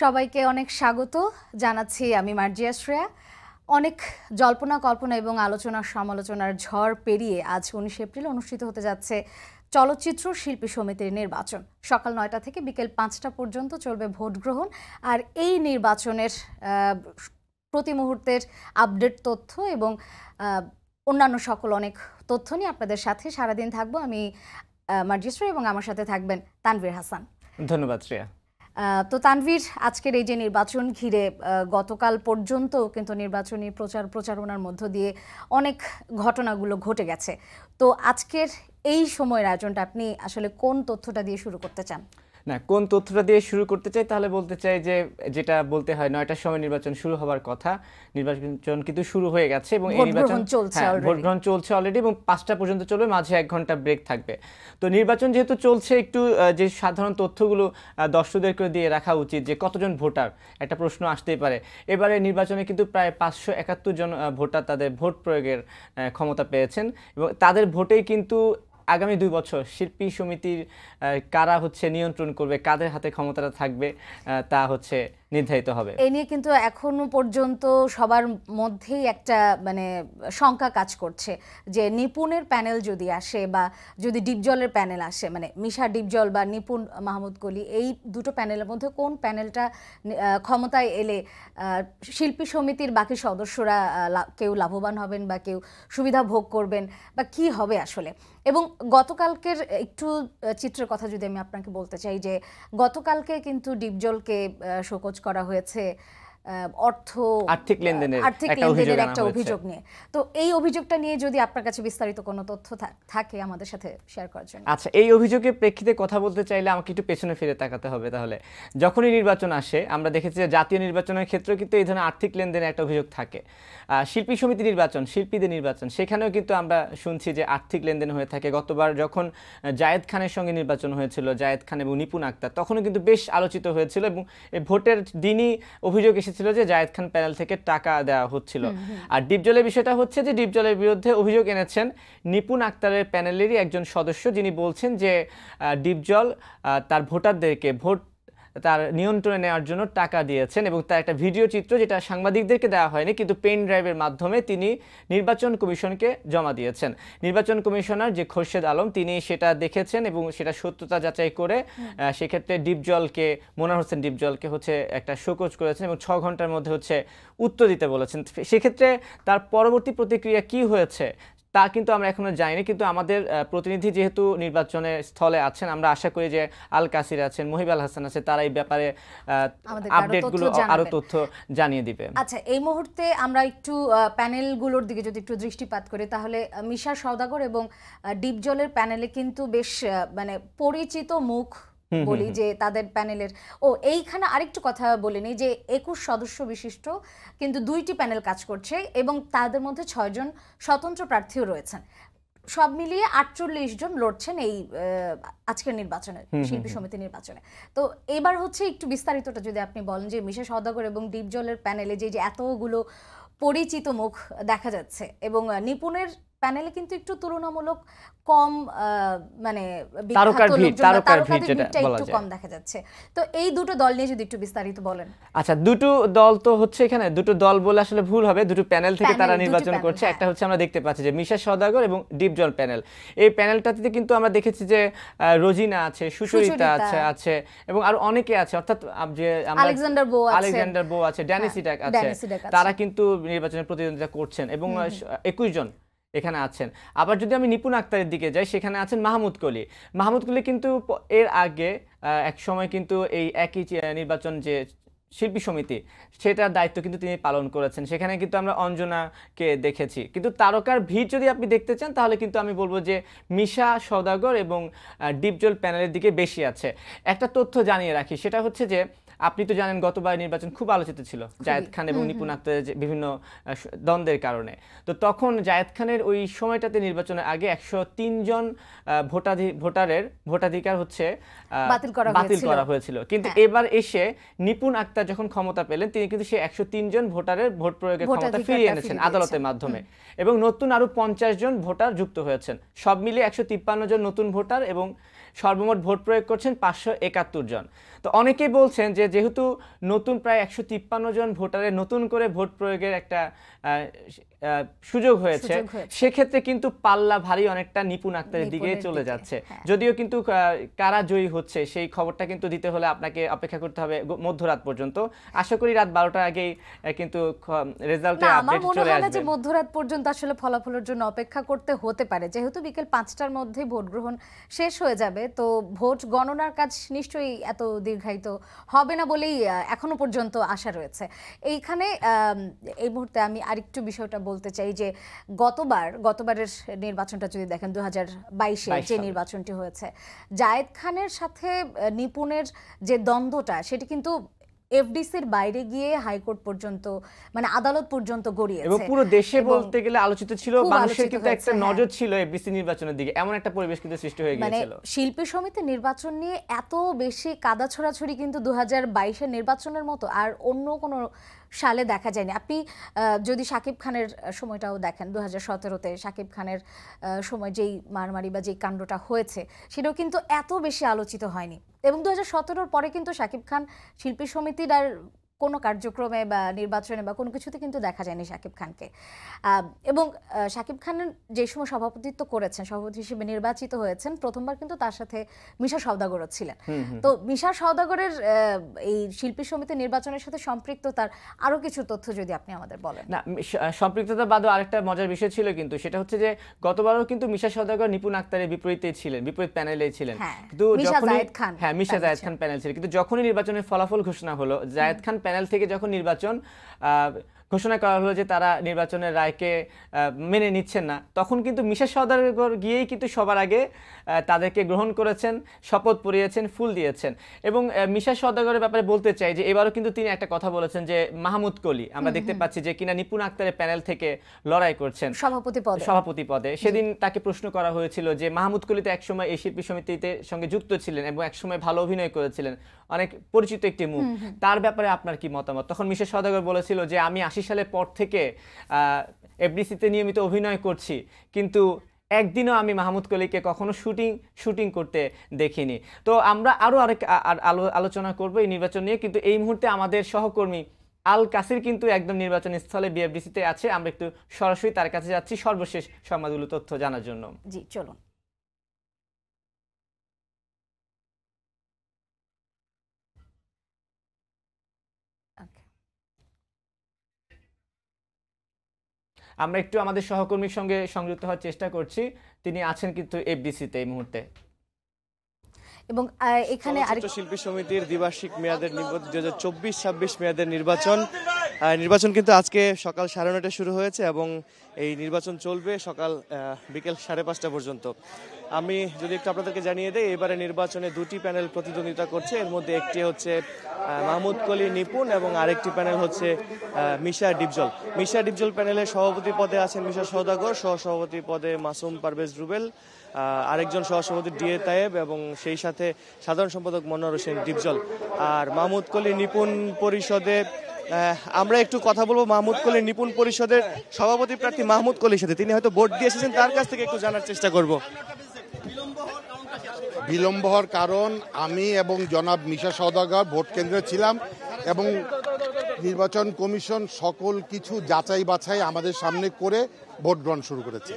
সবাইকে অনেক স্বাগত জানাচ্ছি আমি মার্জিয়া শ্রেয়া অনেক জল্পনা কল্পনা এবং আলোচনা সমালোচনার ঝড় পেরিয়ে আজ উনিশ এপ্রিল অনুষ্ঠিত হতে যাচ্ছে চলচ্চিত্র শিল্পী সমিতির নির্বাচন সকাল নয়টা থেকে বিকেল পাঁচটা পর্যন্ত চলবে ভোট গ্রহণ আর এই নির্বাচনের প্রতি মুহূর্তের আপডেট তথ্য এবং অন্যান্য সকল অনেক তথ্য নিয়ে আপনাদের সাথে সারাদিন থাকবো আমি মার্জিস্ট্রি এবং আমার সাথে থাকবেন তানভীর হাসান ধন্যবাদ শ্রেয়া তো তানভীর আজকের এই যে নির্বাচন ঘিরে গতকাল পর্যন্ত কিন্তু নির্বাচনী প্রচার প্রচারণার মধ্য দিয়ে অনেক ঘটনাগুলো ঘটে গেছে তো আজকের এই সময়ের আয়োজনটা আপনি আসলে কোন তথ্যটা দিয়ে শুরু করতে চান না কোন তথ্যটা দিয়ে শুরু করতে চাই তাহলে বলতে চাই যে যেটা বলতে হয় নয়টার সময় নির্বাচন শুরু হবার কথা নির্বাচন কিন্তু শুরু হয়ে গেছে এবং এই নির্বাচন ভোট গ্রহণ চলছে অলরেডি হ্যাঁ, এবং পাঁচটা পর্যন্ত চলবে মাঝে এক ঘন্টা ব্রেক থাকবে তো নির্বাচন যেহেতু চলছে একটু যে সাধারণ তথ্যগুলো দর্শকদেরকে দিয়ে রাখা উচিত যে কতজন ভোটার একটা প্রশ্ন আসতেই পারে এবারে নির্বাচনে কিন্তু প্রায় পাঁচশো একাত্তর জন ভোটার তাদের ভোট প্রয়োগের ক্ষমতা পেয়েছেন এবং তাদের ভোটেই কিন্তু আগামী দুই বছর শিল্পী সমিতির কারা হচ্ছে নিয়ন্ত্রণ করবে কাদের হাতে ক্ষমতাটা থাকবে তা হচ্ছে নির্ধারিত হবে এ নিয়ে কিন্তু এখনো পর্যন্ত সবার মধ্যেই একটা মানে শঙ্কা কাজ করছে যে নিপুণের প্যানেল যদি আসে বা যদি ডিপজলের প্যানেল আসে মানে মিশা ডিপজল বা নিপুণ মাহমুদ কলি এই দুটো প্যানেলের মধ্যে কোন প্যানেলটা ক্ষমতায় এলে শিল্পী সমিতির বাকি সদস্যরা কেউ লাভবান হবেন বা কেউ সুবিধা ভোগ করবেন বা কি হবে আসলে এবং গতকালকের একটু চিত্র কথা যদি আমি আপনাকে বলতে চাই যে গতকালকে কিন্তু ডিপজলকে শোকজ করা হয়েছে অর্থ আর্থিক লেনদেনের আর্থিক লেনদেনের একটা অভিযোগ নিয়ে তো এই অভিযোগটা নিয়ে যদি আপনার কাছে বিস্তারিত কোনো তথ্য থাকে আমাদের সাথে শেয়ার করার জন্য আচ্ছা এই অভিযোগের প্রেক্ষিতে কথা বলতে চাইলে আমাকে একটু পেছনে ফিরে তাকাতে হবে তাহলে যখনই নির্বাচন আসে আমরা দেখেছি যে জাতীয় নির্বাচনের ক্ষেত্রে কিন্তু এই ধরনের আর্থিক লেনদেনের একটা অভিযোগ থাকে শিল্পী সমিতি নির্বাচন শিল্পীদের নির্বাচন সেখানেও কিন্তু আমরা শুনছি যে আর্থিক লেনদেন হয়ে থাকে গতবার যখন জায়েদ খানের সঙ্গে নির্বাচন হয়েছিল জায়েদ খান এবং নিপুণ আক্তার তখনও কিন্তু বেশ আলোচিত হয়েছিল এবং ভোটের দিনই অভিযোগ এসে এসেছিল যে জায়েদ খান প্যানেল থেকে টাকা দেওয়া হচ্ছিল আর ডিপজলের বিষয়টা হচ্ছে যে ডিপজলের বিরুদ্ধে অভিযোগ এনেছেন নিপুণ আক্তারের প্যানেলেরই একজন সদস্য যিনি বলছেন যে ডিপজল তার ভোটারদেরকে ভোট তার নিয়ন্ত্রণে নেওয়ার জন্য টাকা দিয়েছেন এবং তার একটা ভিডিও চিত্র যেটা সাংবাদিকদেরকে দেওয়া হয়নি কিন্তু পেন ড্রাইভের মাধ্যমে তিনি নির্বাচন কমিশনকে জমা দিয়েছেন নির্বাচন কমিশনার যে খোরশেদ আলম তিনি সেটা দেখেছেন এবং সেটা সত্যতা যাচাই করে সেক্ষেত্রে ডিপজলকে মোনার হোসেন ডিপজলকে হচ্ছে একটা শোকজ করেছেন এবং ছ ঘন্টার মধ্যে হচ্ছে উত্তর দিতে বলেছেন সেক্ষেত্রে তার পরবর্তী প্রতিক্রিয়া কি হয়েছে তা কিন্তু আমরা এখনও জানিনি কিন্তু আমাদের প্রতিনিধি যেহেতু নির্বাচনের স্থলে আছেন আমরা আশা করি যে আল কাসির আছেন মহিব আল হাসান আছে তারা এই ব্যাপারে আপডেটগুলো আরও তথ্য জানিয়ে দিবে আচ্ছা এই মুহূর্তে আমরা একটু প্যানেলগুলোর দিকে যদি একটু দৃষ্টিপাত করি তাহলে মিশা সওদাগর এবং ডিপজলের প্যানেলে কিন্তু বেশ মানে পরিচিত মুখ বলি যে তাদের প্যানেলের ও এইখানে আরেকটু কথা বলে নিই যে একুশ সদস্য বিশিষ্ট কিন্তু দুইটি প্যানেল কাজ করছে এবং তাদের মধ্যে ছয়জন স্বতন্ত্র প্রার্থীও রয়েছেন সব মিলিয়ে আটচল্লিশ জন লড়ছেন এই আজকের নির্বাচনে শিল্পী সমিতি নির্বাচনে তো এবার হচ্ছে একটু বিস্তারিতটা যদি আপনি বলেন যে মিশা সদাগর এবং ডিপজলের প্যানেলে যে এতগুলো পরিচিত মুখ দেখা যাচ্ছে এবং নিপুণের প্যানেলে কিন্তু একটু তুলনামূলক কম মানে কম দেখা যাচ্ছে তো এই দুটো দল নিয়ে যদি একটু বিস্তারিত বলেন আচ্ছা দুটো দল তো হচ্ছে এখানে দুটো দল বলে আসলে ভুল হবে দুটো প্যানেল থেকে তারা নির্বাচন করছে হ্যাঁ। একটা হচ্ছে আমরা দেখতে পাচ্ছি যে মিশা সদাগর এবং ডিপজল প্যানেল এই প্যানেলটাতে কিন্তু আমরা দেখেছি যে রোজিনা আছে সুচরিতা আছে আছে এবং আরো অনেকে আছে অর্থাৎ যে আলেকজান্ডার বো আলেকজান্ডার বো আছে ড্যানিসিটাক হ্যাঁ, আছে তারা কিন্তু নির্বাচনে প্রতিদ্বন্দ্বিতা করছেন এবং একুশ জন এখানে আছেন আবার যদি আমি নিপুণ আক্তারের দিকে যাই সেখানে আছেন মাহমুদ কলি মাহমুদ কলি কিন্তু এর আগে এক সময় কিন্তু এই একই নির্বাচন যে শিল্পী সমিতি সেটার দায়িত্ব কিন্তু তিনি পালন করেছেন সেখানে কিন্তু আমরা অঞ্জনাকে দেখেছি কিন্তু তারকার ভিড় যদি আপনি দেখতে চান তাহলে কিন্তু আমি বলবো যে মিশা সদাগর এবং ডিপজল প্যানেলের দিকে বেশি আছে একটা তথ্য জানিয়ে রাখি সেটা হচ্ছে যে আপনি তো জানেন গতবার নির্বাচন খুব আলোচিত ছিল জায়দ খান এবং নিপুণ আক্তারের বিভিন্ন দ্বন্দ্বের কারণে তো তখন জায়দ খানের ওই সময়টাতে নির্বাচনের আগে একশো জন ভোটারের ভোটাধিকার হচ্ছে বাতিল করা হয়েছিল কিন্তু হ্যাঁ। এবার এসে নিপুণ আক্তার যখন ক্ষমতা পেলেন তিনি কিন্তু সে একশো জন ভোটারের ভোট প্রয়োগের ক্ষমতা ফিরিয়ে এনেছেন আদালতের মাধ্যমে এবং নতুন আরো পঞ্চাশ জন ভোটার যুক্ত হয়েছেন সব মিলিয়ে একশো জন নতুন ভোটার এবং সর্বমোট ভোট প্রয়োগ করছেন পাঁচশো একাত্তর জন তো অনেকেই বলছেন যে যেহেতু নতুন প্রায় একশো তিপ্পান্ন জন ভোটারের নতুন করে ভোট প্রয়োগের একটা সুযোগ হয়েছে সেক্ষেত্রে কিন্তু পাল্লা ভারী অনেকটা নিপুণ আক্তারের দিকে চলে যাচ্ছে হ্যাঁ। যদিও কিন্তু কারা জয়ী হচ্ছে সেই খবরটা কিন্তু দিতে হলে আপনাকে অপেক্ষা করতে হবে মধ্যরাত পর্যন্ত আশা করি রাত বারোটার আগেই কিন্তু রেজাল্টে আমার মনে হয় মধ্যরাত পর্যন্ত আসলে ফলাফলের জন্য অপেক্ষা করতে হতে পারে যেহেতু বিকেল পাঁচটার মধ্যে ভোট গ্রহণ শেষ হয়ে যাবে তো ভোট গণনার কাজ নিশ্চয়ই এত দীর্ঘায়িত হবে না বলেই এখনো পর্যন্ত আশা রয়েছে এইখানে এই মুহূর্তে আমি আরেকটু বিষয়টা বলতে চাই যে গতবার গতবারের নির্বাচনটা যদি দেখেন দু হাজার যে নির্বাচনটি হয়েছে জায়েদ খানের সাথে নিপুণের যে দ্বন্দ্বটা সেটি কিন্তু এফডিসির বাইরে গিয়ে হাইকোর্ট পর্যন্ত মানে আদালত পর্যন্ত গড়িয়েছে এবং পুরো দেশে বলতে গেলে আলোচিত ছিল মানুষের কিন্তু একটা হ্যাঁ। নজর ছিল এফডিসি নির্বাচনের দিকে এমন একটা পরিবেশ কিন্তু সৃষ্টি হয়ে মানে গিয়েছিল মানে শিল্পী সমিতি নির্বাচন নিয়ে এত বেশি কাদা ছড়াছড়ি কিন্তু 2022 এর নির্বাচনের মতো আর অন্য কোনো সালে দেখা যায়নি আপনি যদি সাকিব খানের সময়টাও দেখেন দু হাজার সতেরোতে সাকিব খানের সময় যেই মারমারি বা যেই কাণ্ডটা হয়েছে সেটাও কিন্তু এত বেশি আলোচিত হয়নি এবং দু হাজার সতেরোর পরে কিন্তু সাকিব খান শিল্পী সমিতির আর কোনো কার্যক্রমে বা নির্বাচনে বা কোনো কিছুতে কিন্তু দেখা যায়নি সাকিব খানকে এবং সাকিব খান যে সময় সভাপতিত্ব করেছেন সভাপতি হিসেবে নির্বাচিত হয়েছেন প্রথমবার কিন্তু তার সাথে মিশা সওদাগরও ছিলেন তো মিশা সওদাগরের এই শিল্পী সমিতি নির্বাচনের সাথে সম্পৃক্ত তার আরও কিছু তথ্য যদি আপনি আমাদের বলেন না সম্পৃক্ততা বাদও আরেকটা মজার বিষয় ছিল কিন্তু সেটা হচ্ছে যে গতবারও কিন্তু মিশা সওদাগর নিপুণ আক্তারের বিপরীতে ছিলেন বিপরীত প্যানেলে ছিলেন হ্যাঁ, কিন্তু হ্যাঁ মিশা জায়দ খান প্যানেল ছিল কিন্তু যখনই নির্বাচনের ফলাফল ঘোষণা হলো জায়দ খান প্যানেল থেকে যখন নির্বাচন ঘোষণা করা হলো যে তারা নির্বাচনের রায়কে মেনে নিচ্ছেন না তখন কিন্তু মিশা সওদাগর গিয়েই কিন্তু সবার আগে তাদেরকে গ্রহণ করেছেন শপথ পড়িয়েছেন ফুল দিয়েছেন এবং মিশা সওদাগরের ব্যাপারে বলতে চাই যে এবারও কিন্তু তিনি একটা কথা বলেছেন যে মাহমুদ কলি আমরা দেখতে পাচ্ছি যে কিনা নিপুণ আক্তারের প্যানেল থেকে লড়াই করছেন সভাপতি পদে সভাপতি পদে সেদিন তাকে প্রশ্ন করা হয়েছিল যে মাহমুদ কলি তো একসময় এই শিল্পী সমিতিতে সঙ্গে যুক্ত ছিলেন এবং একসময় ভালো অভিনয় করেছিলেন অনেক পরিচিত একটি মুখ তার ব্যাপারে আপনার কি মতামত তখন মিশা সদাগর বলেছিল যে আমি আসি সালের পর থেকে এফডিসিতে নিয়মিত অভিনয় করছি কিন্তু একদিনও আমি মাহমুদ কলিকে কখনো শুটিং শুটিং করতে দেখিনি তো আমরা আরও আরেক আলো আলোচনা করবো এই নির্বাচন নিয়ে কিন্তু এই মুহূর্তে আমাদের সহকর্মী আল কাসির কিন্তু একদম নির্বাচন স্থলে বিএফডিসিতে আছে আমরা একটু সরাসরি তার কাছে যাচ্ছি সর্বশেষ সংবাদগুলো তথ্য জানার জন্য জি চলুন আমরা একটু আমাদের সহকর্মীর সঙ্গে সংযুক্ত হওয়ার চেষ্টা করছি তিনি আছেন কিন্তু এফডিসিতে এই মুহূর্তে এবং এখানে শিল্পী সমিতির দ্বিবার্ষিক মেয়াদের নির্বাচন দু হাজার চব্বিশ ছাব্বিশ মেয়াদের নির্বাচন নির্বাচন কিন্তু আজকে সকাল সাড়ে নটায় শুরু হয়েছে এবং এই নির্বাচন চলবে সকাল বিকেল সাড়ে পাঁচটা পর্যন্ত আমি যদি একটু আপনাদেরকে জানিয়ে দিই এবারে নির্বাচনে দুটি প্যানেল প্রতিদ্বন্দ্বিতা করছে এর মধ্যে একটি হচ্ছে মাহমুদ কলি নিপুণ এবং আরেকটি প্যানেল হচ্ছে মিশা ডিপজল মিশা ডিপজল প্যানেলের সভাপতি পদে আছেন মিশা সৌদাগর সহসভাপতি পদে মাসুম পারভেজ রুবেল আরেকজন সহসভাপতি ডিএ তায়েব এবং সেই সাথে সাধারণ সম্পাদক মনোয়ার হোসেন ডিপজল আর মাহমুদ কলি নিপুণ পরিষদে আমরা একটু কথা বলবো মাহমুদ কলি নিপুণ পরিষদের সভাপতি প্রার্থী মাহমুদ কলির সাথে তিনি হয়তো ভোট দিয়ে এসেছেন তার কাছ থেকে একটু জানার চেষ্টা করব বিলম্ব হওয়ার কারণ আমি এবং জনাব মিশা সদাগর ভোট কেন্দ্রে ছিলাম এবং নির্বাচন কমিশন সকল কিছু যাচাই বাছাই আমাদের সামনে করে ভোট গ্রহণ শুরু করেছে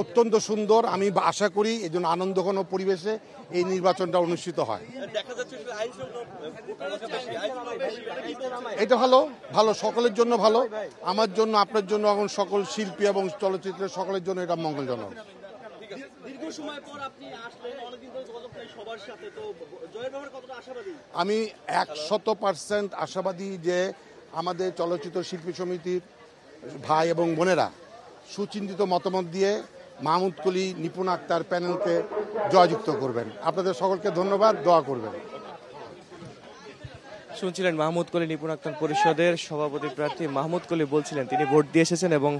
অত্যন্ত সুন্দর আমি আশা করি এই জন্য আনন্দঘন পরিবেশে এই নির্বাচনটা অনুষ্ঠিত হয় এটা ভালো ভালো সকলের জন্য ভালো আমার জন্য আপনার জন্য এখন সকল শিল্পী এবং চলচ্চিত্রের সকলের জন্য এটা মঙ্গলজনক আমি একশত পার্সেন্ট আশাবাদী যে আমাদের চলচ্চিত্র শিল্পী সমিতির ভাই এবং বোনেরা সুচিন্তিত মতামত দিয়ে মাহমুদ কলি নিপুণ আক্তার প্যানেলকে জয়যুক্ত করবেন আপনাদের সকলকে ধন্যবাদ দোয়া করবেন শুনছিলেন মাহমুদ কলি নিপুণ আক্তার পরিষদের সভাপতি প্রার্থী মাহমুদ কলি বলছিলেন তিনি ভোট দিয়ে এসেছেন এবং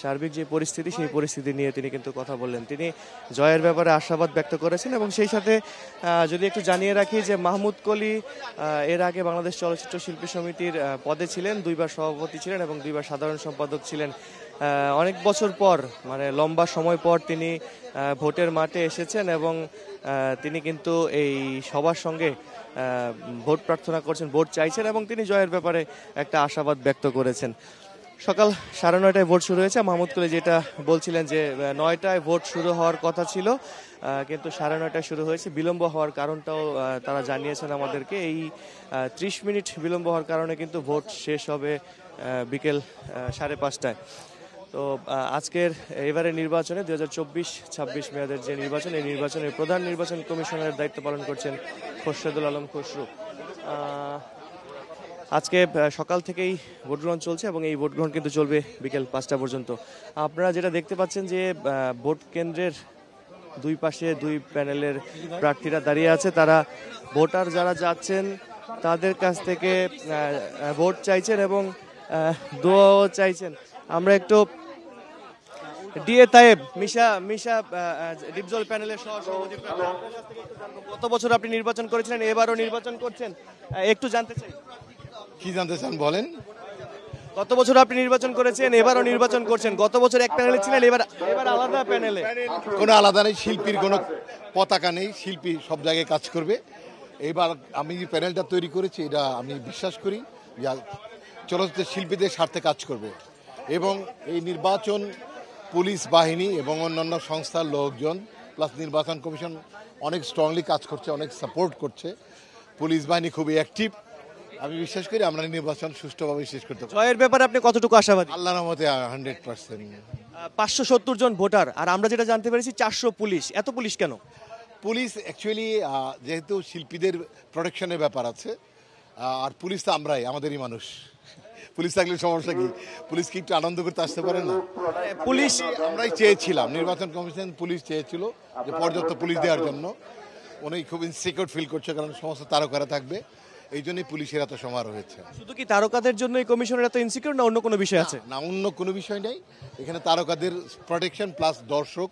সার্বিক যে পরিস্থিতি সেই পরিস্থিতি নিয়ে তিনি কিন্তু কথা বললেন তিনি জয়ের ব্যাপারে আশাবাদ ব্যক্ত করেছেন এবং সেই সাথে যদি একটু জানিয়ে রাখি যে মাহমুদ কলি এর আগে বাংলাদেশ চলচ্চিত্র শিল্পী সমিতির পদে ছিলেন দুইবার সভাপতি ছিলেন এবং দুইবার সাধারণ সম্পাদক ছিলেন অনেক বছর পর মানে লম্বা সময় পর তিনি ভোটের মাঠে এসেছেন এবং তিনি কিন্তু এই সবার সঙ্গে ভোট প্রার্থনা করছেন ভোট চাইছেন এবং তিনি জয়ের ব্যাপারে একটা আশাবাদ ব্যক্ত করেছেন সকাল সাড়ে নয়টায় ভোট শুরু হয়েছে মাহমুদ কলে যেটা বলছিলেন যে নয়টায় ভোট শুরু হওয়ার কথা ছিল কিন্তু সাড়ে নয়টায় শুরু হয়েছে বিলম্ব হওয়ার কারণটাও তারা জানিয়েছেন আমাদেরকে এই ত্রিশ মিনিট বিলম্ব হওয়ার কারণে কিন্তু ভোট শেষ হবে বিকেল সাড়ে পাঁচটায় তো আজকের এবারের নির্বাচনে দু হাজার চব্বিশ ছাব্বিশ মেয়াদের যে নির্বাচন এই নির্বাচনের প্রধান নির্বাচন কমিশনারের দায়িত্ব পালন করছেন খোরশেদুল আলম খসরু আজকে সকাল থেকেই ভোট গ্রহণ চলছে এবং এই ভোট গ্রহণ কিন্তু চলবে বিকেল পাঁচটা পর্যন্ত আপনারা যেটা দেখতে পাচ্ছেন যে ভোট কেন্দ্রের দুই পাশে দুই প্যানেলের প্রার্থীরা দাঁড়িয়ে আছে তারা ভোটার যারা যাচ্ছেন তাদের কাছ থেকে ভোট চাইছেন এবং দোয়াও চাইছেন আমরা একটু ডিএ তায়েব মিশা মিশা ডিপজল প্যানেলের সহ গত বছর আপনি নির্বাচন করেছিলেন এবারও নির্বাচন করছেন একটু জানতে চাই কি জানতে চান বলেন গত বছর আপনি নির্বাচন করেছেন এবারও নির্বাচন করছেন গত বছর এক প্যানেলে ছিলেন এবার এবার আলাদা প্যানেলে কোনো আলাদা নেই শিল্পীর কোনো পতাকা নেই শিল্পী সব জায়গায় কাজ করবে এবার আমি যে প্যানেলটা তৈরি করেছি এটা আমি বিশ্বাস করি চলচ্চিত্র শিল্পীদের স্বার্থে কাজ করবে এবং এই নির্বাচন পুলিশ বাহিনী এবং অন্যান্য সংস্থার লোকজন প্লাস নির্বাচন কমিশন অনেক স্ট্রংলি কাজ করছে অনেক সাপোর্ট করছে পুলিশ বাহিনী খুবই অ্যাক্টিভ আমি বিশ্বাস করি আমরা নির্বাচন সুষ্ঠুভাবে শেষ করতে পারি জয়ের ব্যাপারে আপনি কতটুকু আশাবাদী আল্লাহ রহমতে হান্ড্রেড পার্সেন্ট পাঁচশো সত্তর জন ভোটার আর আমরা যেটা জানতে পেরেছি চারশো পুলিশ এত পুলিশ কেন পুলিশ অ্যাকচুয়ালি যেহেতু শিল্পীদের প্রোটেকশনের ব্যাপার আছে আর পুলিশ তো আমরাই আমাদেরই মানুষ পুলিশ থাকলে সমস্যা কি পুলিশ কি একটু আনন্দ করতে আসতে পারে না পুলিশ আমরাই চেয়েছিলাম নির্বাচন কমিশন পুলিশ চেয়েছিল যে পর্যাপ্ত পুলিশ দেওয়ার জন্য উনি খুব ইনসিকিউর ফিল করছে কারণ সমস্ত তারকারা থাকবে এই জন্যই পুলিশের এত সমারোহ হয়েছে শুধু কি তারকাদের জন্য এই কমিশনের এত ইনসিকিউর না অন্য কোনো বিষয় আছে না অন্য কোনো বিষয় নাই এখানে তারকাদের প্রোটেকশন প্লাস দর্শক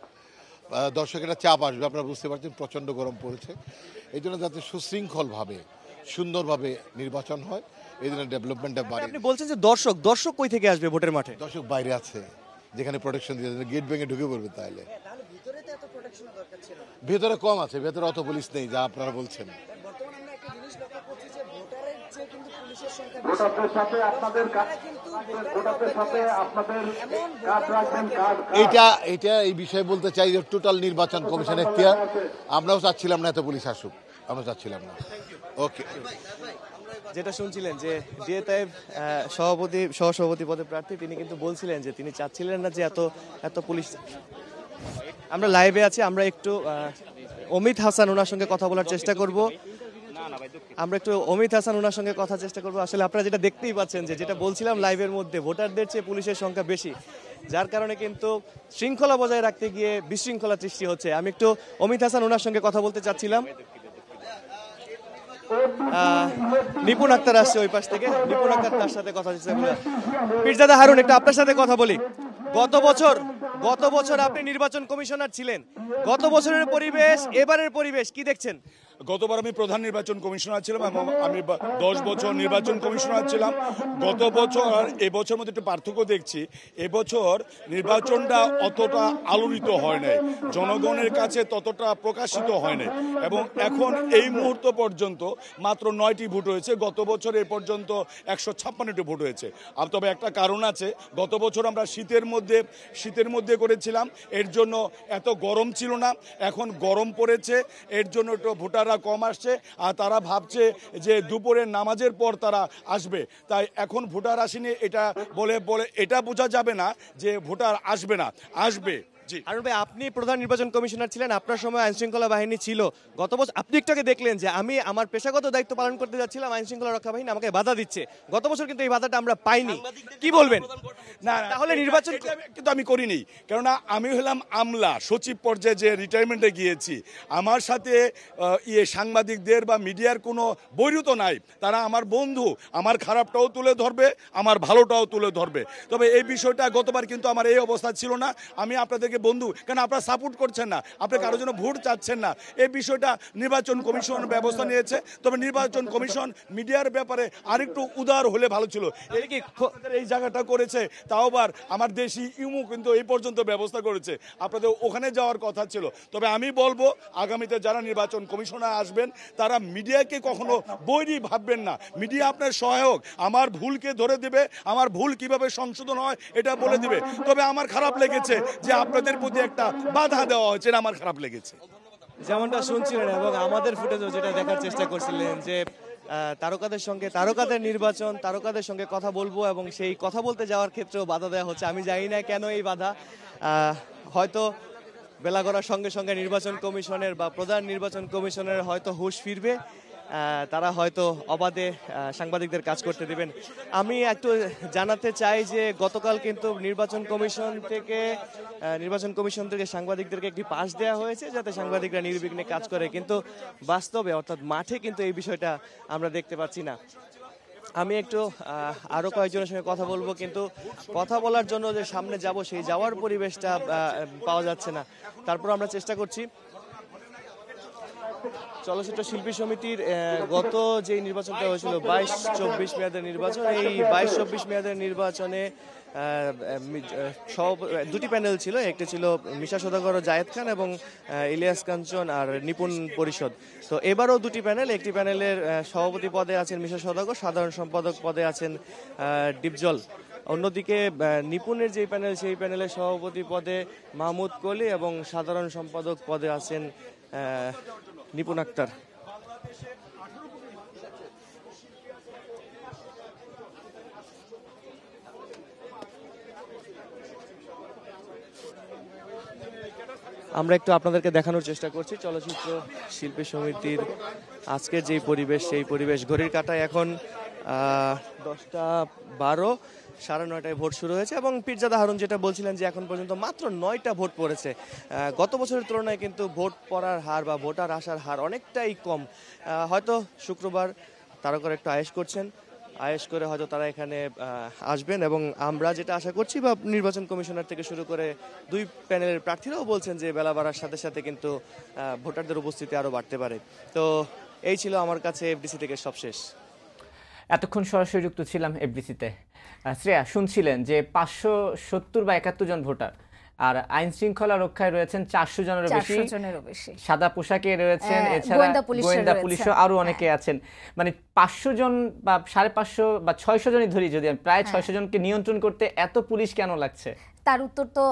দর্শকেরা চাপ আসবে আপনারা বুঝতে পারছেন প্রচণ্ড গরম পড়েছে এই জন্য যাতে সুশৃঙ্খলভাবে সুন্দরভাবে নির্বাচন হয় এই জন্য ডেভেলপমেন্টটা বাড়ে আপনি বলছেন যে দর্শক দর্শক কই থেকে আসবে ভোটের মাঠে দর্শক বাইরে আছে যেখানে প্রোটেকশন দিয়ে গেট ভেঙে ঢুকে পড়বে হ্যাঁ, তাহলে ভেতরে কম আছে ভেতরে অত পুলিশ নেই যা আপনারা বলছেন হ্যাঁ, এটা এটা এই বিষয়ে বলতে চাই যে টোটাল নির্বাচন কমিশন এখতিয়ার আমরাও চাচ্ছিলাম না এত পুলিশ আসুক আমরা চাচ্ছিলাম না ওকে যেটা শুনছিলেন যে ডিএ তাইব সভাপতি সহসভাপতি পদে প্রার্থী তিনি কিন্তু বলছিলেন যে তিনি চাচ্ছিলেন না যে এত এত পুলিশ আমরা লাইভে আছি আমরা একটু অমিত হাসান ওনার সঙ্গে কথা বলার চেষ্টা করব আমরা একটু অমিত হাসান ওনার সঙ্গে কথা চেষ্টা করবো আসলে আপনারা যেটা দেখতেই পাচ্ছেন যে যেটা বলছিলাম লাইভের মধ্যে ভোটারদের চেয়ে পুলিশের সংখ্যা বেশি যার কারণে কিন্তু শৃঙ্খলা বজায় রাখতে গিয়ে বিশৃঙ্খলা সৃষ্টি হচ্ছে আমি একটু অমিত হাসান ওনার সঙ্গে কথা বলতে চাচ্ছিলাম নিপুণ আক্তার আসছে ওই পাশ থেকে নিপুণ আক্তার তার সাথে কথা দিচ্ছে পিরজাদা হারুন একটা আপনার সাথে কথা বলি গত বছর গত বছর আপনি নির্বাচন কমিশনার ছিলেন গত বছরের পরিবেশ এবারের পরিবেশ কি দেখছেন গতবার আমি প্রধান নির্বাচন কমিশনার ছিলাম এবং আমি দশ বছর নির্বাচন কমিশনার ছিলাম গত বছর আর এবছর মধ্যে একটু পার্থক্য দেখছি এবছর নির্বাচনটা অতটা আলোড়িত হয় নাই জনগণের কাছে ততটা প্রকাশিত হয় নাই এবং এখন এই মুহূর্ত পর্যন্ত মাত্র নয়টি ভোট হয়েছে গত বছর এ পর্যন্ত একশো ছাপ্পান্নটি ভোট হয়েছে আর তবে একটা কারণ আছে গত বছর আমরা শীতের মধ্যে শীতের মধ্যে করেছিলাম এর জন্য এত গরম ছিল না এখন গরম পড়েছে এর জন্য একটু ভোটার মহিলারা কম আসছে আর তারা ভাবছে যে দুপুরের নামাজের পর তারা আসবে তাই এখন ভোটার আসেনি এটা বলে বলে এটা বোঝা যাবে না যে ভোটার আসবে না আসবে আপনি প্রধান নির্বাচন কমিশনার ছিলেন আপনার সময় আইন শৃঙ্খলা বাহিনী ছিল গত বছর আপনি একটাকে দেখলেন যে আমি আমার পেশাগত দায়িত্ব পালন করতে যাচ্ছিলাম আইন শৃঙ্খলা রক্ষা বাহিনী আমাকে বাধা দিচ্ছে গত বছর কিন্তু এই বাধাটা আমরা পাইনি কি বলবেন না তাহলে নির্বাচন কিন্তু আমি করিনি কেননা আমি হলাম আমলা সচিব পর্যায়ে যে রিটায়ারমেন্টে গিয়েছি আমার সাথে ইয়ে সাংবাদিকদের বা মিডিয়ার কোনো বৈরুত নাই তারা আমার বন্ধু আমার খারাপটাও তুলে ধরবে আমার ভালোটাও তুলে ধরবে তবে এই বিষয়টা গতবার কিন্তু আমার এই অবস্থা ছিল না আমি আপনাদেরকে আপনাকে বন্ধু কেন আপনার সাপোর্ট করছেন না আপনি কারোর জন্য ভোট চাচ্ছেন না এই বিষয়টা নির্বাচন কমিশন ব্যবস্থা নিয়েছে তবে নির্বাচন কমিশন মিডিয়ার ব্যাপারে আরেকটু উদার হলে ভালো ছিল এই জায়গাটা করেছে তাও আবার আমার দেশি ইউমু কিন্তু এই পর্যন্ত ব্যবস্থা করেছে আপনাদের ওখানে যাওয়ার কথা ছিল তবে আমি বলবো আগামীতে যারা নির্বাচন কমিশনার আসবেন তারা মিডিয়াকে কখনো বৈরী ভাববেন না মিডিয়া আপনার সহায়ক আমার ভুলকে ধরে দেবে আমার ভুল কিভাবে সংশোধন হয় এটা বলে দিবে তবে আমার খারাপ লেগেছে যে আপনার আমাদের প্রতি একটা বাধা দেওয়া হয়েছে আমার খারাপ লেগেছে যেমনটা শুনছিলেন এবং আমাদের ফুটেজও যেটা দেখার চেষ্টা করছিলেন যে তারকাদের সঙ্গে তারকাদের নির্বাচন তারকাদের সঙ্গে কথা বলবো এবং সেই কথা বলতে যাওয়ার ক্ষেত্রেও বাধা দেওয়া হচ্ছে আমি জানি না কেন এই বাধা হয়তো বেলা করার সঙ্গে সঙ্গে নির্বাচন কমিশনের বা প্রধান নির্বাচন কমিশনের হয়তো হুশ ফিরবে তারা হয়তো অবাধে সাংবাদিকদের কাজ করতে দেবেন আমি একটু জানাতে চাই যে গতকাল কিন্তু নির্বাচন কমিশন থেকে নির্বাচন কমিশন থেকে সাংবাদিকদেরকে একটি পাস দেওয়া হয়েছে যাতে সাংবাদিকরা নির্বিঘ্নে কাজ করে কিন্তু বাস্তবে অর্থাৎ মাঠে কিন্তু এই বিষয়টা আমরা দেখতে পাচ্ছি না আমি একটু আরও কয়েকজনের সঙ্গে কথা বলবো কিন্তু কথা বলার জন্য যে সামনে যাব সেই যাওয়ার পরিবেশটা পাওয়া যাচ্ছে না তারপর আমরা চেষ্টা করছি চলচ্চিত্র শিল্পী সমিতির গত যে নির্বাচনটা হয়েছিল বাইশ চব্বিশ মেয়াদের নির্বাচন এই বাইশ চব্বিশ মেয়াদের নির্বাচনে সব দুটি প্যানেল ছিল একটি ছিল মিশা সদাগর জায়েদ খান এবং ইলিয়াস কাঞ্চন আর নিপুণ পরিষদ তো এবারও দুটি প্যানেল একটি প্যানেলের সভাপতি পদে আছেন মিশা সদাগর সাধারণ সম্পাদক পদে আছেন ডিপজল অন্যদিকে নিপুণের যে প্যানেল সেই প্যানেলের সভাপতি পদে মাহমুদ কলি এবং সাধারণ সম্পাদক পদে আছেন নিপুণ আক্তার আমরা একটু আপনাদেরকে দেখানোর চেষ্টা করছি চলচ্চিত্র শিল্পী সমিতির আজকের যে পরিবেশ সেই পরিবেশ ঘড়ির কাটায় এখন দশটা বারো সাড়ে নয়টায় ভোট শুরু হয়েছে এবং পিরজাদা হারুন যেটা বলছিলেন যে এখন পর্যন্ত মাত্র নয়টা ভোট পড়েছে গত বছরের তুলনায় কিন্তু ভোট পড়ার হার বা ভোটার আসার হার অনেকটাই কম হয়তো শুক্রবার তারা করে একটু আয়েস করছেন আয়েস করে হয়তো তারা এখানে আসবেন এবং আমরা যেটা আশা করছি বা নির্বাচন কমিশনার থেকে শুরু করে দুই প্যানেলের প্রার্থীরাও বলছেন যে বেলা বাড়ার সাথে সাথে কিন্তু ভোটারদের উপস্থিতি আরও বাড়তে পারে তো এই ছিল আমার কাছে এফডিসি থেকে সবশেষ এতক্ষণ সরাসরি যুক্ত ছিলাম এফডিসিতে শ্রেয়া শুনছিলেন যে পাঁচশো সত্তর বা একাত্তর জন ভোটার আর আইন শৃঙ্খলা রক্ষায় রয়েছেন চারশো জনের বেশি সাদা পোশাকে রয়েছেন হ্যাঁ, এছাড়া গোয়েন্দা পুলিশও আরো হ্যাঁ। অনেকে আছেন মানে পাঁচশো জন বা সাড়ে পাঁচশো বা ছয়শো জনই ধরি যদি প্রায় হ্যাঁ। ছয়শো জনকে নিয়ন্ত্রণ করতে এত পুলিশ কেন লাগছে তার উত্তর তো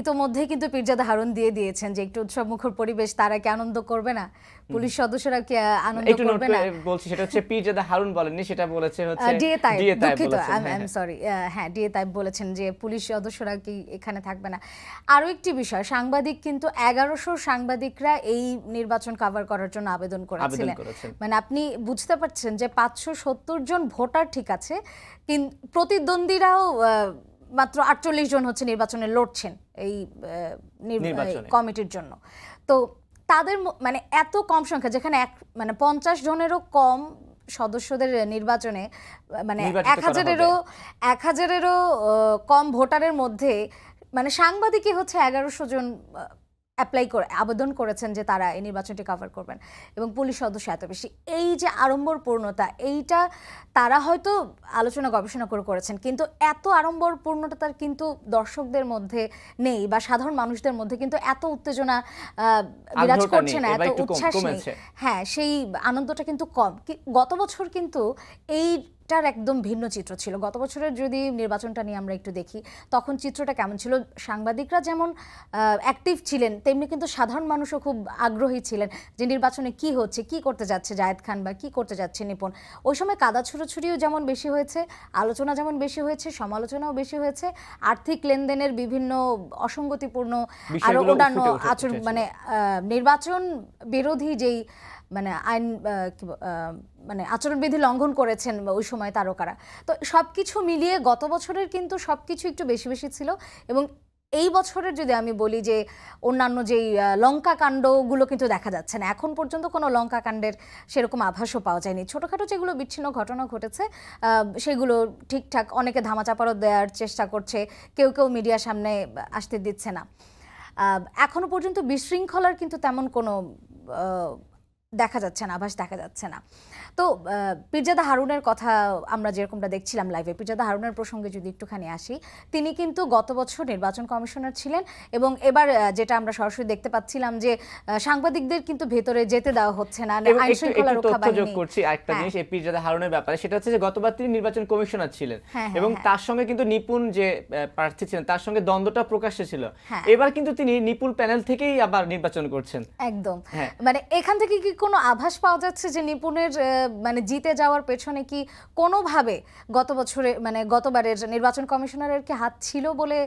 ইতোমধ্যেই কিন্তু পীরজাদা হারুন দিয়ে দিয়েছেন যে একটু উৎসব মুখর পরিবেশ তারা কি আনন্দ করবে না পুলিশ সদস্যরা কি আনন্দ করবে না বলছি সেটা হচ্ছে পীরজাদা হারুন বলেননি সেটা বলেছে হচ্ছে ডিএ তাই দুঃখিত আই এম সরি হ্যাঁ ডিএ তাই বলেছেন যে পুলিশ সদস্যরা কি এখানে থাকবে না আরও একটি বিষয় সাংবাদিক কিন্তু এগারোশো সাংবাদিকরা এই নির্বাচন কভার করার জন্য আবেদন করেছিলেন মানে আপনি বুঝতে পারছেন যে পাঁচশো সত্তর জন ভোটার ঠিক আছে কিন্তু প্রতিদ্বন্দ্বীরাও মাত্র আটচল্লিশ জন হচ্ছে নির্বাচনে লড়ছেন এই কমিটির জন্য তো তাদের মানে এত কম সংখ্যা যেখানে এক মানে পঞ্চাশ জনেরও কম সদস্যদের নির্বাচনে মানে এক হাজারেরও এক হাজারেরও কম ভোটারের মধ্যে মানে সাংবাদিকই হচ্ছে এগারোশো জন অ্যাপ্লাই করে আবেদন করেছেন যে তারা এই নির্বাচনটি কভার করবেন এবং পুলিশ সদস্য এত বেশি এই যে আড়ম্বরপূর্ণতা এইটা তারা হয়তো আলোচনা গবেষণা করে করেছেন কিন্তু এত আড়ম্বরপূর্ণতা তার কিন্তু দর্শকদের মধ্যে নেই বা সাধারণ মানুষদের মধ্যে কিন্তু এত উত্তেজনা বিরাজ করছে না এত উচ্ছ্বাস নেই হ্যাঁ সেই আনন্দটা কিন্তু কম গত বছর কিন্তু এই একটার একদম ভিন্ন চিত্র ছিল গত বছরের যদি নির্বাচনটা নিয়ে আমরা একটু দেখি তখন চিত্রটা কেমন ছিল সাংবাদিকরা যেমন অ্যাক্টিভ ছিলেন তেমনি কিন্তু সাধারণ মানুষও খুব আগ্রহী ছিলেন যে নির্বাচনে কি হচ্ছে কি করতে যাচ্ছে জায়েদ খান বা কি করতে যাচ্ছে নিপুণ ওই সময় কাদা ছুটোছুটিও যেমন বেশি হয়েছে আলোচনা যেমন বেশি হয়েছে সমালোচনাও বেশি হয়েছে আর্থিক লেনদেনের বিভিন্ন অসঙ্গতিপূর্ণ আরও অন্যান্য আচরণ মানে নির্বাচন বিরোধী যেই মানে আইন মানে আচরণবিধি লঙ্ঘন করেছেন ওই সময় তারকারা তো সব কিছু মিলিয়ে গত বছরের কিন্তু সব কিছু একটু বেশি বেশি ছিল এবং এই বছরের যদি আমি বলি যে অন্যান্য যেই লঙ্কা কাণ্ডগুলো কিন্তু দেখা যাচ্ছে না এখন পর্যন্ত কোনো লঙ্কা কাণ্ডের সেরকম আভাসও পাওয়া যায়নি ছোটোখাটো যেগুলো বিচ্ছিন্ন ঘটনা ঘটেছে সেগুলো ঠিকঠাক অনেকে ধামাচাপারও দেওয়ার চেষ্টা করছে কেউ কেউ মিডিয়ার সামনে আসতে দিচ্ছে না এখনও পর্যন্ত বিশৃঙ্খলার কিন্তু তেমন কোনো দেখা যাচ্ছে না আভাস দেখা যাচ্ছে না তো পিরজাদা হারুনের কথা আমরা যেরকমটা দেখছিলাম লাইভে পিরজাদা হারুনের প্রসঙ্গে যদি একটুখানি আসি তিনি কিন্তু গত বছর নির্বাচন কমিশনার ছিলেন এবং এবার যেটা আমরা সরাসরি দেখতে পাচ্ছিলাম যে সাংবাদিকদের কিন্তু ভেতরে যেতে দেওয়া হচ্ছে না করছি একটা হ্যাঁ। জিনিস এই পিরজাদা হারুনের ব্যাপারে সেটা হচ্ছে যে গতবার তিনি নির্বাচন কমিশনার ছিলেন হ্যাঁ, হ্যাঁ, এবং তার সঙ্গে কিন্তু নিপুণ যে প্রার্থী ছিলেন তার সঙ্গে দ্বন্দ্বটা প্রকাশ্যে ছিল এবার কিন্তু তিনি নিপুণ প্যানেল থেকেই আবার নির্বাচন করছেন একদম মানে এখান থেকে কি কোনো আভাস পাওয়া যাচ্ছে যে নিপুণের মানে জিতে যাওয়ার পেছনে কি কোনোভাবে গত বছরে মানে গতবারের নির্বাচন কমিশনারের কি হাত ছিল বলে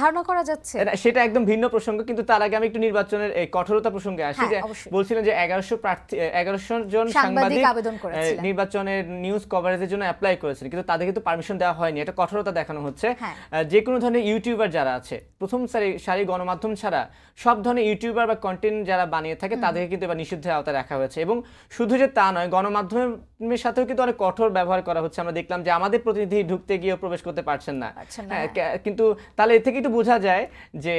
ধারণা করা যাচ্ছে সেটা একদম ভিন্ন প্রসঙ্গ কিন্তু তার আগে আমি একটু নির্বাচনের কঠোরতা প্রসঙ্গে আসি হ্যাঁ, যে বলছিলেন যে এগারোশো প্রার্থী এগারোশো জন সাংবাদিক আবেদন করেছিলেন নির্বাচনের নিউজ কভারেজের জন্য অ্যাপ্লাই করেছিল কিন্তু তাদের কিন্তু পারমিশন দেওয়া হয়নি এটা কঠোরতা দেখানো হচ্ছে হ্যাঁ। যে কোনো ধরনের ইউটিউবার যারা আছে প্রথম সারি সারি গণমাধ্যম ছাড়া সব ধরনের ইউটিউবার বা কন্টেন্ট যারা বানিয়ে থাকে তাদেরকে কিন্তু এবার নিষিদ্ধের আওতায় রাখা হয়েছে এবং শুধু যে তা নয় গণমাধ্যম उसमें সাথেও কিন্তু অনেক কঠোর ব্যবহার করা হচ্ছে আমরা দেখলাম যে আমাদের প্রতিনিধি ঢুকতে গিয়ে প্রবেশ করতে পারছেন না হ্যাঁ, হ্যাঁ। কিন্তু তাহলে এ থেকে একটু বোঝা যায় যে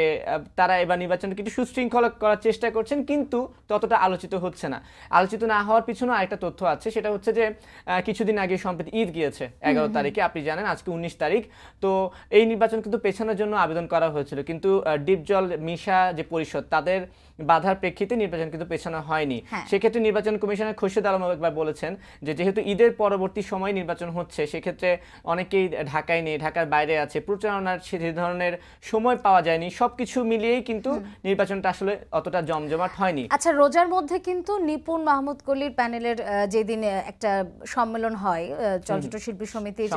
তারা এবার নির্বাচন একটু সুশৃঙ্খল করার চেষ্টা করছেন কিন্তু ততটা আলোচিত হচ্ছে না আলোচিত না হওয়ার পিছনে আরেকটা তথ্য আছে সেটা হচ্ছে যে কিছুদিন আগে সম্প্রতি ঈদ গিয়েছে এগারো তারিখে আপনি জানেন আজকে উনিশ তারিখ তো এই নির্বাচন কিন্তু পেছানোর জন্য আবেদন করা হয়েছিল কিন্তু ডিপজল মিশা যে পরিষদ তাদের বাধার প্রেক্ষিতে নির্বাচন কিন্তু পেছানো হয়নি হ্যাঁ। সেক্ষেত্রে নির্বাচন কমিশনের খুরশেদ আলম একবার বলেছেন যে যে যেহেতু ঈদের পরবর্তী সময় নির্বাচন হচ্ছে সেক্ষেত্রে অনেকেই ঢাকায় নেই ঢাকার বাইরে আছে প্রচারণার সে ধরনের সময় পাওয়া যায়নি সব কিছু মিলিয়েই কিন্তু নির্বাচনটা আসলে অতটা জমজমাট হয়নি আচ্ছা রোজার মধ্যে কিন্তু নিপুণ মাহমুদ কলির প্যানেলের যেদিন একটা সম্মেলন হয় চলচ্চিত্র শিল্পী সমিতির